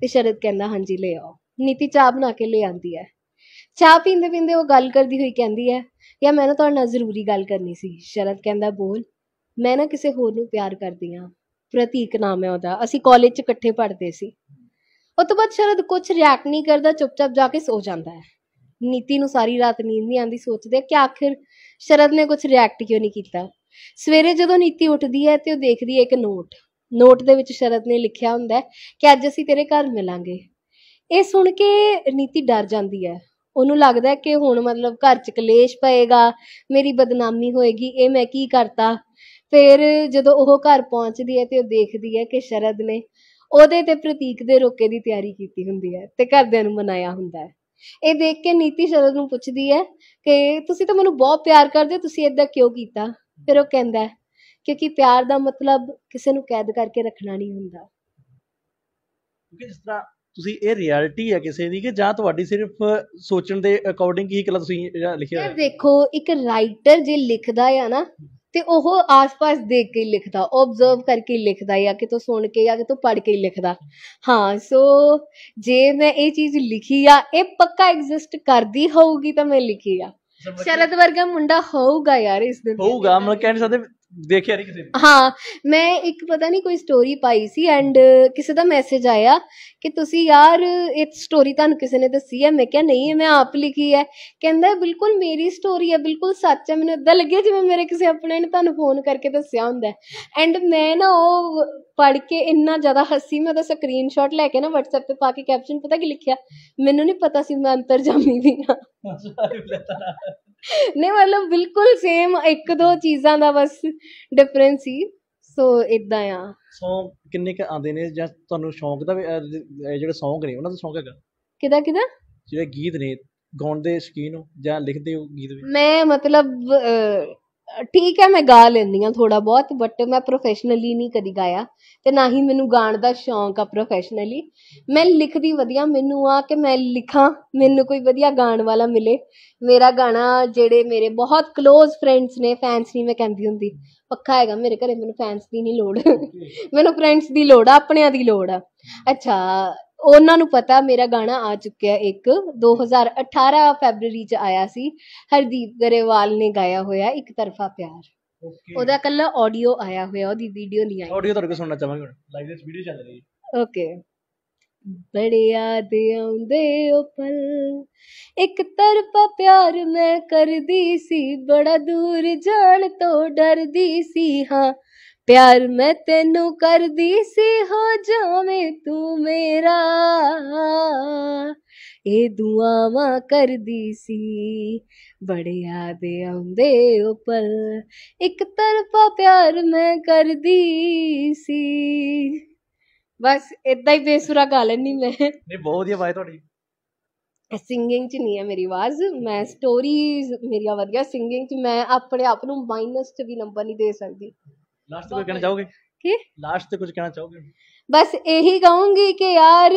[SPEAKER 2] ਤੇ ਸ਼ਰਦ ਕਹਿੰਦਾ ਹਾਂਜੀ ਲੈ ਆਓ ਨੀਤੀ ਚਾਹ ਬਣਾ ਕੇ ਲੈ ਆਂਦੀ ਹੈ ਚਾਹ ਪੀਂਦੇ ਪੀਂਦੇ ਉਹ ਗੱਲ ਕਰਦੀ ਹੋਈ ਕਹਿੰਦੀ ਹੈ ਯਾ ਮੈਨੂੰ ਤੁਹਾਡੇ ਨਾਲ ਜ਼ਰੂਰੀ ਗੱਲ ਕਰਨੀ ਸੀ ਸ਼ਰਦ ਕਹਿੰਦਾ ਬੋਲ ਮੈਂ ਨਾ ਕਿਸੇ ਹੋਰ ਨੂੰ ਪਿਆਰ ਕਰਦੀ ਆ ਪ੍ਰਤੀਕ ਨਾਮ ਹੈ ਉਹਦਾ ਅਸੀਂ ਕਾਲਜ 'ਚ ਇਕੱਠੇ ਪੜ੍ਹਦੇ ਸੀ ਉਹ ਤੋਂ ਬਾਅਦ ਸ਼ਰਦ ਕੁਝ ਰਿਐਕਟ ਨਹੀਂ ਕਰਦਾ ਚੁੱਪਚਾਪ ਜਾ ਕੇ ਸੋ ਜਾਂਦਾ ਹੈ ਨੀਤੀ ਨੂੰ ਸਾਰੀ ਰਾਤ ਨੀਂਦ ਨਹੀਂ ਆਂਦੀ ਸੋਚਦੇ ਕਿ ਆਖਿਰ ਸ਼ਰਦ ਨੇ ਕੁਝ ਰਿਐਕਟ ਕਿਉਂ ਨਹੀਂ ਕੀਤਾ ਸਵੇਰੇ ਜਦੋਂ ਨੀਤੀ ਉੱਠਦੀ ਹੈ ਤੇ ਉਹ ਦੇਖਦੀ ਹੈ ਇੱਕ ਨੋਟ ਨੋਟ ਦੇ ਵਿੱਚ ਸ਼ਰਤ ਨੇ ਲਿਖਿਆ ਹੁੰਦਾ ਹੈ ਕਿ ਅੱਜ ਅਸੀਂ ਤੇਰੇ ਘਰ ਮਿਲਾਂਗੇ ਇਹ ਸੁਣ ਕੇ ਨੀਤੀ ਡਰ ਜਾਂਦੀ ਹੈ ਉਹਨੂੰ ਲੱਗਦਾ ਹੈ ਕਿ ਹੁਣ ਮਤਲਬ ਘਰ 'ਚ ਕਲੇਸ਼ ਪਏਗਾ ਮੇਰੀ ਬਦਨਾਮੀ ਹੋਏਗੀ ਇਹ ਮੈਂ ਕੀ ਕਰਤਾ ਫਿਰ ਜਦੋਂ ਉਹ ਘਰ ਪਹੁੰਚਦੀ ਹੈ ਤੇ ਉਹ ਦੇਖਦੀ ਹੈ ਕਿ ਸ਼ਰਦ ਨੇ ਉਹਦੇ ਤੇ ਪ੍ਰਤੀਕ ਦੇ ਰੋਕੇ ਦੀ ਤਿਆਰੀ ਕੀਤੀ ਹੁੰਦੀ ਹੈ ਤੇ ਘਰਦਿਆਂ ਨੂੰ ਮਨਾਇਆ ਹੁੰਦਾ ਹੈ ਇਹ ਦੇਖ ਕੇ ਨੀਤੀ ਸ਼ਰਦ ਨੂੰ ਪੁੱਛਦੀ ਹੈ ਕਿ ਤੁਸੀਂ ਤਾਂ ਮੈਨੂੰ ਬਹੁਤ ਪਿਆਰ ਕਰਦੇ ਤੁਸੀਂ ਇਦਾਂ ਕਿਉਂ ਕੀਤਾ ਫਿਰ ਉਹ ਕਹਿੰਦਾ ਕਿਉਂਕਿ ਪਿਆਰ ਦਾ ਮਤਲਬ ਕਿਸੇ ਨੂੰ ਕੈਦ ਕਰਕੇ ਰੱਖਣਾ ਨਹੀਂ ਹੁੰਦਾ
[SPEAKER 1] ਕਿਉਂਕਿ ਜਿਸ ਤਰ੍ਹਾਂ ਤੁਸੀਂ ਇਹ ਰਿਐਲਿਟੀ ਹੈ ਕਿਸੇ ਦੀ ਕਿ ਜਾਂ ਤੁਹਾਡੀ ਸਿਰਫ ਸੋਚਣ ਦੇ ਅਕੋਰਡਿੰਗ ਹੀ ਕਲਾ ਤੁਸੀਂ ਲਿਖਿਆ ਹੈ
[SPEAKER 2] ਦੇਖੋ ਇੱਕ ਰਾਈਟਰ ਜੇ ਲਿਖਦਾ ਹੈ ਨਾ ਤੇ ਉਹ ਆਸ-ਪਾਸ ਦੇਖ ਕੇ ਲਿਖਦਾ ਆਬਜ਼ਰਵ ਕਰਕੇ ਲਿਖਦਾ ਜਾਂ ਕਿਤੋਂ ਸੁਣ ਕੇ ਜਾਂ ਕਿ ਕਿਤੋਂ ਪੜ ਕੇ ਲਿਖਦਾ ਹਾਂ ਸੋ ਜੇ ਮੈਂ ਇਹ ਚੀਜ਼ ਲਿਖੀ ਆ ਇਹ ਪੱਕਾ ਐਗਜ਼ਿਸਟ ਕਰਦੀ ਹੋਊਗੀ ਤਾਂ ਮੈਂ ਲਿਖੀ ਆ ਸ਼ਰਦ ਵਰਗਾ ਮੁੰਡਾ ਹੋਊਗਾ ਯਾਰ ਇਸ ਦਿਨ ਹੋਊਗਾ
[SPEAKER 1] ਮਤਲਬ ਕਹਿ ਨਹੀਂ ਸਕਦੇ ਦੇਖਿਆ ਨਹੀਂ ਕਿਸੇ
[SPEAKER 2] ਹਾਂ ਮੈਂ ਇੱਕ ਪਤਾ ਨਹੀਂ ਕੋਈ ਸਟੋਰੀ ਪਾਈ ਸੀ ਐਂਡ ਕਿਸੇ ਦਾ ਮੈਸੇਜ ਆਇਆ ਕਿ ਤੁਸੀਂ ਯਾਰ ਇਹ ਸਟੋਰੀ ਤੁਹਾਨੂੰ ਕਿਸੇ ਨੇ ਦੱਸੀ ਹੈ ਮੈਂ ਕਿਹਾ ਨਹੀਂ ਇਹ ਮੈਂ ਆਪ ਲਿਖੀ ਹੈ ਕਹਿੰਦਾ ਬਿਲਕੁਲ ਮੇਰੀ ਸਟੋਰੀ ਹੈ ਬਿਲਕੁਲ ਸੱਚ ਹੈ ਮੈਨੂੰ ਇਦਾਂ ਲੱਗਿਆ ਜਿਵੇਂ ਮੇਰੇ ਕਿਸੇ ਆਪਣੇ ਨੇ ਤੁਹਾਨੂੰ ਫੋਨ ਕਰਕੇ ਦੱਸਿਆ ਹੁੰਦਾ ਐਂਡ ਮੈਂ ਨਾ ਉਹ ਪੜ ਕੇ ਇੰਨਾ ਜ਼ਿਆਦਾ ਹੱਸੀ ਮੈਂ ਉਹਦਾ ਸਕਰੀਨਸ਼ਾਟ ਲੈ ਕੇ ਨਾ WhatsApp ਤੇ ਪਾ ਕੇ ਕੈਪਸ਼ਨ ਪਤਾ ਕੀ ਲਿਖਿਆ ਮੈਨੂੰ ਨਹੀਂ ਪਤਾ ਸੀ ਮੈਂ ਅੰਤਰਜਾਮੀ ਵੀ ਹਾਂ ਨਹੀਂ ਮਤਲਬ ਬਿਲਕੁਲ ਸੇਮ ਇੱਕ ਦੋ ਚੀਜ਼ਾਂ ਦਾ ਬਸ ਡਿਫਰੈਂਸ ਸੀ ਸੋ ਇਦਾਂ ਆ
[SPEAKER 1] ਸੋ ਕਿੰਨੇ ਕ ਆਉਂਦੇ ਨੇ ਜਾਂ ਤੁਹਾਨੂੰ ਸ਼ੌਂਕ ਦਾ ਜਿਹੜੇ ਸੌਂਗ ਨੇ ਉਹਨਾਂ ਦਾ ਸ਼ੌਂਕ ਹੈਗਾ ਕਿਦਾ ਕਿਦਾ ਜਿਹੜੇ ਗੀਤ ਨੇ ਗਾਉਣ ਦੇ ਸ਼ਕੀਨ ਹੋ ਜਾਂ ਲਿਖਦੇ ਹੋ ਗੀਤ ਵੀ
[SPEAKER 2] ਮੈਂ ਮਤਲਬ ਠੀਕ ਹੈ ਮੈਂ ਗਾ ਲੈਂਦੀ ਹਾਂ ਥੋੜਾ ਬਹੁਤ ਬਟ ਮੈਂ ਪ੍ਰੋਫੈਸ਼ਨਲੀ ਨਹੀਂ ਕਦੀ ਗਾਇਆ ਤੇ ਨਾ ਹੀ ਮੈਨੂੰ ਗਾਣ ਦਾ ਸ਼ੌਂਕ ਆ ਪ੍ਰੋਫੈਸ਼ਨਲੀ ਮੈਂ ਲਿਖਦੀ ਵਧੀਆ ਮੈਨੂੰ ਆ ਕਿ ਮੈਂ ਲਿਖਾਂ ਮੈਨੂੰ ਕੋਈ ਵਧੀਆ ਗਾਣ ਵਾਲਾ ਮਿਲੇ ਮੇਰਾ ਗਾਣਾ ਜਿਹੜੇ ਮੇਰੇ ਬਹੁਤ ক্লোਜ਼ ਫਰੈਂਡਸ ਨੇ ਫੈਨਸ ਨਹੀਂ ਮੈਂ ਕਹਿੰਦੀ ਹੁੰਦੀ ਪੱਕਾ ਹੈਗਾ ਮੇਰੇ ਘਰੇ ਮੈਨੂੰ ਫੈਨਸ ਦੀ ਨਹੀਂ ਲੋੜ ਮੈਨੂੰ ਫਰੈਂਡਸ ਦੀ ਲੋੜ ਆ ਆਪਣਿਆਂ ਦੀ ਲੋੜ ਆ ਅੱਛਾ ਉਹਨਾਂ ਨੂੰ ਪਤਾ ਮੇਰਾ ਗਾਣਾ ਆ ਚੁੱਕਿਆ ਇੱਕ 2018 ਫੈਬਰੂਰੀ ਚ ਆਇਆ ਸੀ ਹਰਦੀਪ ਗਰੇਵਾਲ ਨੇ ਗਾਇਆ ਹੋਇਆ ਇੱਕ ਤਰਫਾ ਪਿਆਰ ਉਹਦਾ ਕੱਲਾ ਆਡੀਓ ਆਇਆ ਹੋਇਆ ਉਹਦੀ ਵੀਡੀਓ ਨਹੀਂ ਆਈ ਆਡੀਓ ਤੁਹਾਡੇ
[SPEAKER 1] ਸੁਣਨਾ ਚਾਹਾਂਗੇ ਹੁਣ ਲਾਈਵ ਇਸ ਵੀਡੀਓ ਚੱਲ ਰਹੀ
[SPEAKER 2] ਹੈ ਓਕੇ ਬੜੇ ਯਾਦ ਆਉਂਦੇ ਉਹ ਪਲ ਇੱਕ ਤਰਫਾ ਪਿਆਰ ਮੈਂ ਕਰਦੀ ਸੀ ਬੜਾ ਦੂਰ ਜਾਣ ਤੋਂ ਡਰਦੀ ਸੀ ਹਾਂ ਪਿਆਰ ਮੈਂ ਤੈਨੂੰ ਕਰਦੀ ਸੀ ਹੋ ਜਾਵੇਂ ਤੂੰ ਮੇਰਾ ਇਹ ਦੁਆਵਾਂ ਕਰਦੀ ਸੀ ਬੜਿਆ ਦੇ ਆਉਂਦੇ ਉਪਰ ਇੱਕ ਤਰਫਾ ਪਿਆਰ ਮੈਂ ਕਰਦੀ ਸੀ ਬਸ ਇਦਾਂ ਹੀ ਬੇਸੁਰਾ ਗਾ ਲੈਣੀ ਮੈਂ ਨਹੀਂ
[SPEAKER 1] ਬਹੁਤ ਵਧੀਆ ਬਾਈ ਤੁਹਾਡੀ
[SPEAKER 2] ਸਿੰਗਿੰਗ 'ਚ ਨਹੀਂ ਹੈ ਮੇਰੀ ਆਵਾਜ਼ ਮੈਂ ਸਟੋਰੀਜ਼ ਮੇਰੀ ਮੇਰੀਆਂ ਵਧੀਆ ਸਿੰਗਿੰਗ 'ਚ ਮੈਂ ਆਪਣੇ ਆਪ ਨੂੰ ਮਾਈਨਸ 'ਚ ਵੀ ਨੰਬਰ ਨਹੀਂ ਦੇ ਸਕਦੀ
[SPEAKER 1] ਲਾਸਟ ਤੇ ਕੁਝ ਕਹਿਣਾ ਚਾਹੋਗੇ ਕੀ ਲਾਸਟ ਤੇ ਕੁਝ ਕਹਿਣਾ ਚਾਹੋਗੇ
[SPEAKER 2] ਬਸ ਇਹੀ ਕਹੂੰਗੀ ਕਿ ਯਾਰ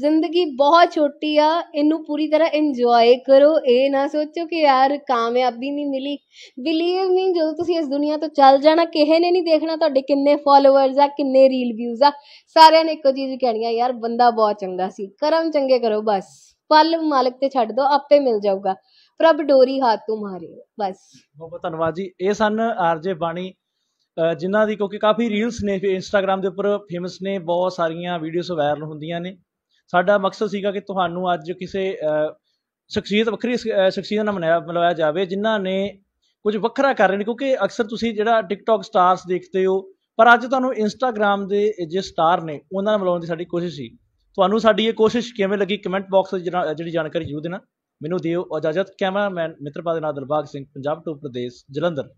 [SPEAKER 2] ਜ਼ਿੰਦਗੀ ਬਹੁਤ ਛੋਟੀ ਆ ਇਹਨੂੰ ਪੂਰੀ ਤਰ੍ਹਾਂ ਇੰਜੋਏ ਕਰੋ ਇਹ ਨਾ ਸੋਚੋ ਕਿ ਯਾਰ ਕਾਮਯਾਬੀ ਨਹੀਂ ਮਿਲੀ ਬਿਲੀਵ ਮੀ ਜਦੋਂ ਤੁਸੀਂ ਇਸ ਦੁਨੀਆ ਤੋਂ ਚੱਲ ਜਾਣਾ ਕਿਸੇ ਨੇ ਨਹੀਂ ਦੇਖਣਾ ਤੁਹਾਡੇ ਕਿੰਨੇ ਫਾਲੋਅਰਸ ਆ ਕਿੰਨੇ ਰੀਲ ਵਿਊਜ਼ ਆ ਸਾਰਿਆਂ ਨੇ ਇੱਕੋ ਚੀਜ਼ ਕਹਿਣੀ ਆ ਯਾਰ ਬੰਦਾ ਬਹੁਤ ਚੰਗਾ ਸੀ ਕਰਮ ਚੰਗੇ ਕਰੋ ਬਸ ਪਲ ਮਾਲਕ ਤੇ ਛੱਡ ਦੋ ਆਪੇ ਮਿਲ ਜਾਊਗਾ ਪ੍ਰਭ ਡੋਰੀ ਹੱਥ ਤੋਂ ਮਾਰੇ
[SPEAKER 1] ਬਸ ਬਹੁਤ ਧੰਨਵਾਦ ਜੀ ਇਹ ਸਨ ਆਰਜੇ ਬਾਣੀ ਜਿਨ੍ਹਾਂ ਦੀ ਕਿਉਂਕਿ ਕਾਫੀ ਰੀਲਸ ਨੇ ਇੰਸਟਾਗ੍ਰam ਦੇ ਉੱਪਰ ਫੇਮਸ ਨੇ ਬਹੁਤ ਸਾਰੀਆਂ ਵੀਡੀਓਸ ਵਾਇਰਲ ਹੁੰਦੀਆਂ ਨੇ ਸਾਡਾ ਮਕਸਦ ਸੀਗਾ ਕਿ ਤੁਹਾਨੂੰ ਅੱਜ ਕਿਸੇ ਸ਼ਖਸੀਅਤ ਵੱਖਰੀ ਸ਼ਖਸੀਅਤ ਨਾਲ ਮਨਾਇਆ ਮਿਲਵਾਇਆ ਜਾਵੇ ਜਿਨ੍ਹਾਂ ਨੇ ਕੁਝ ਵੱਖਰਾ ਕਰ ਰਹੇ ਨੇ ਕਿਉਂਕਿ ਅਕਸਰ ਤੁਸੀਂ ਜਿਹੜਾ ਟਿਕਟੌਕ ਸਟਾਰਸ ਦੇਖਦੇ ਹੋ ਪਰ ਅੱਜ ਤੁਹਾਨੂੰ ਇੰਸਟਾਗ੍ਰam ਦੇ ਜੇ ਸਟਾਰ ਨੇ ਉਹਨਾਂ ਨਾਲ ਮਿਲਾਉਣ ਦੀ ਸਾਡੀ ਕੋਸ਼ਿਸ਼ ਸੀ ਤੁਹਾਨੂੰ ਸਾਡੀ ਇਹ ਕੋਸ਼ਿਸ਼ ਕਿਵੇਂ ਲੱਗੀ ਕਮੈਂਟ ਬਾਕਸ ਵਿੱਚ ਜਿਹੜੀ ਜਾਣਕਾਰੀ ਜੂ ਦੇਣਾ ਮੈਨੂੰ ਦਿਓ ਇਜਾਜ਼ਤ ਕੈਮਰਾਮੈਨ ਮਿੱਤਰਪਾਲ ਦੇ ਨਾਲ ਦਲਬਾਗ ਸਿੰਘ ਪੰਜਾਬ ਟੂ ਪ੍ਰਦੇਸ਼ ਜਲੰਧਰ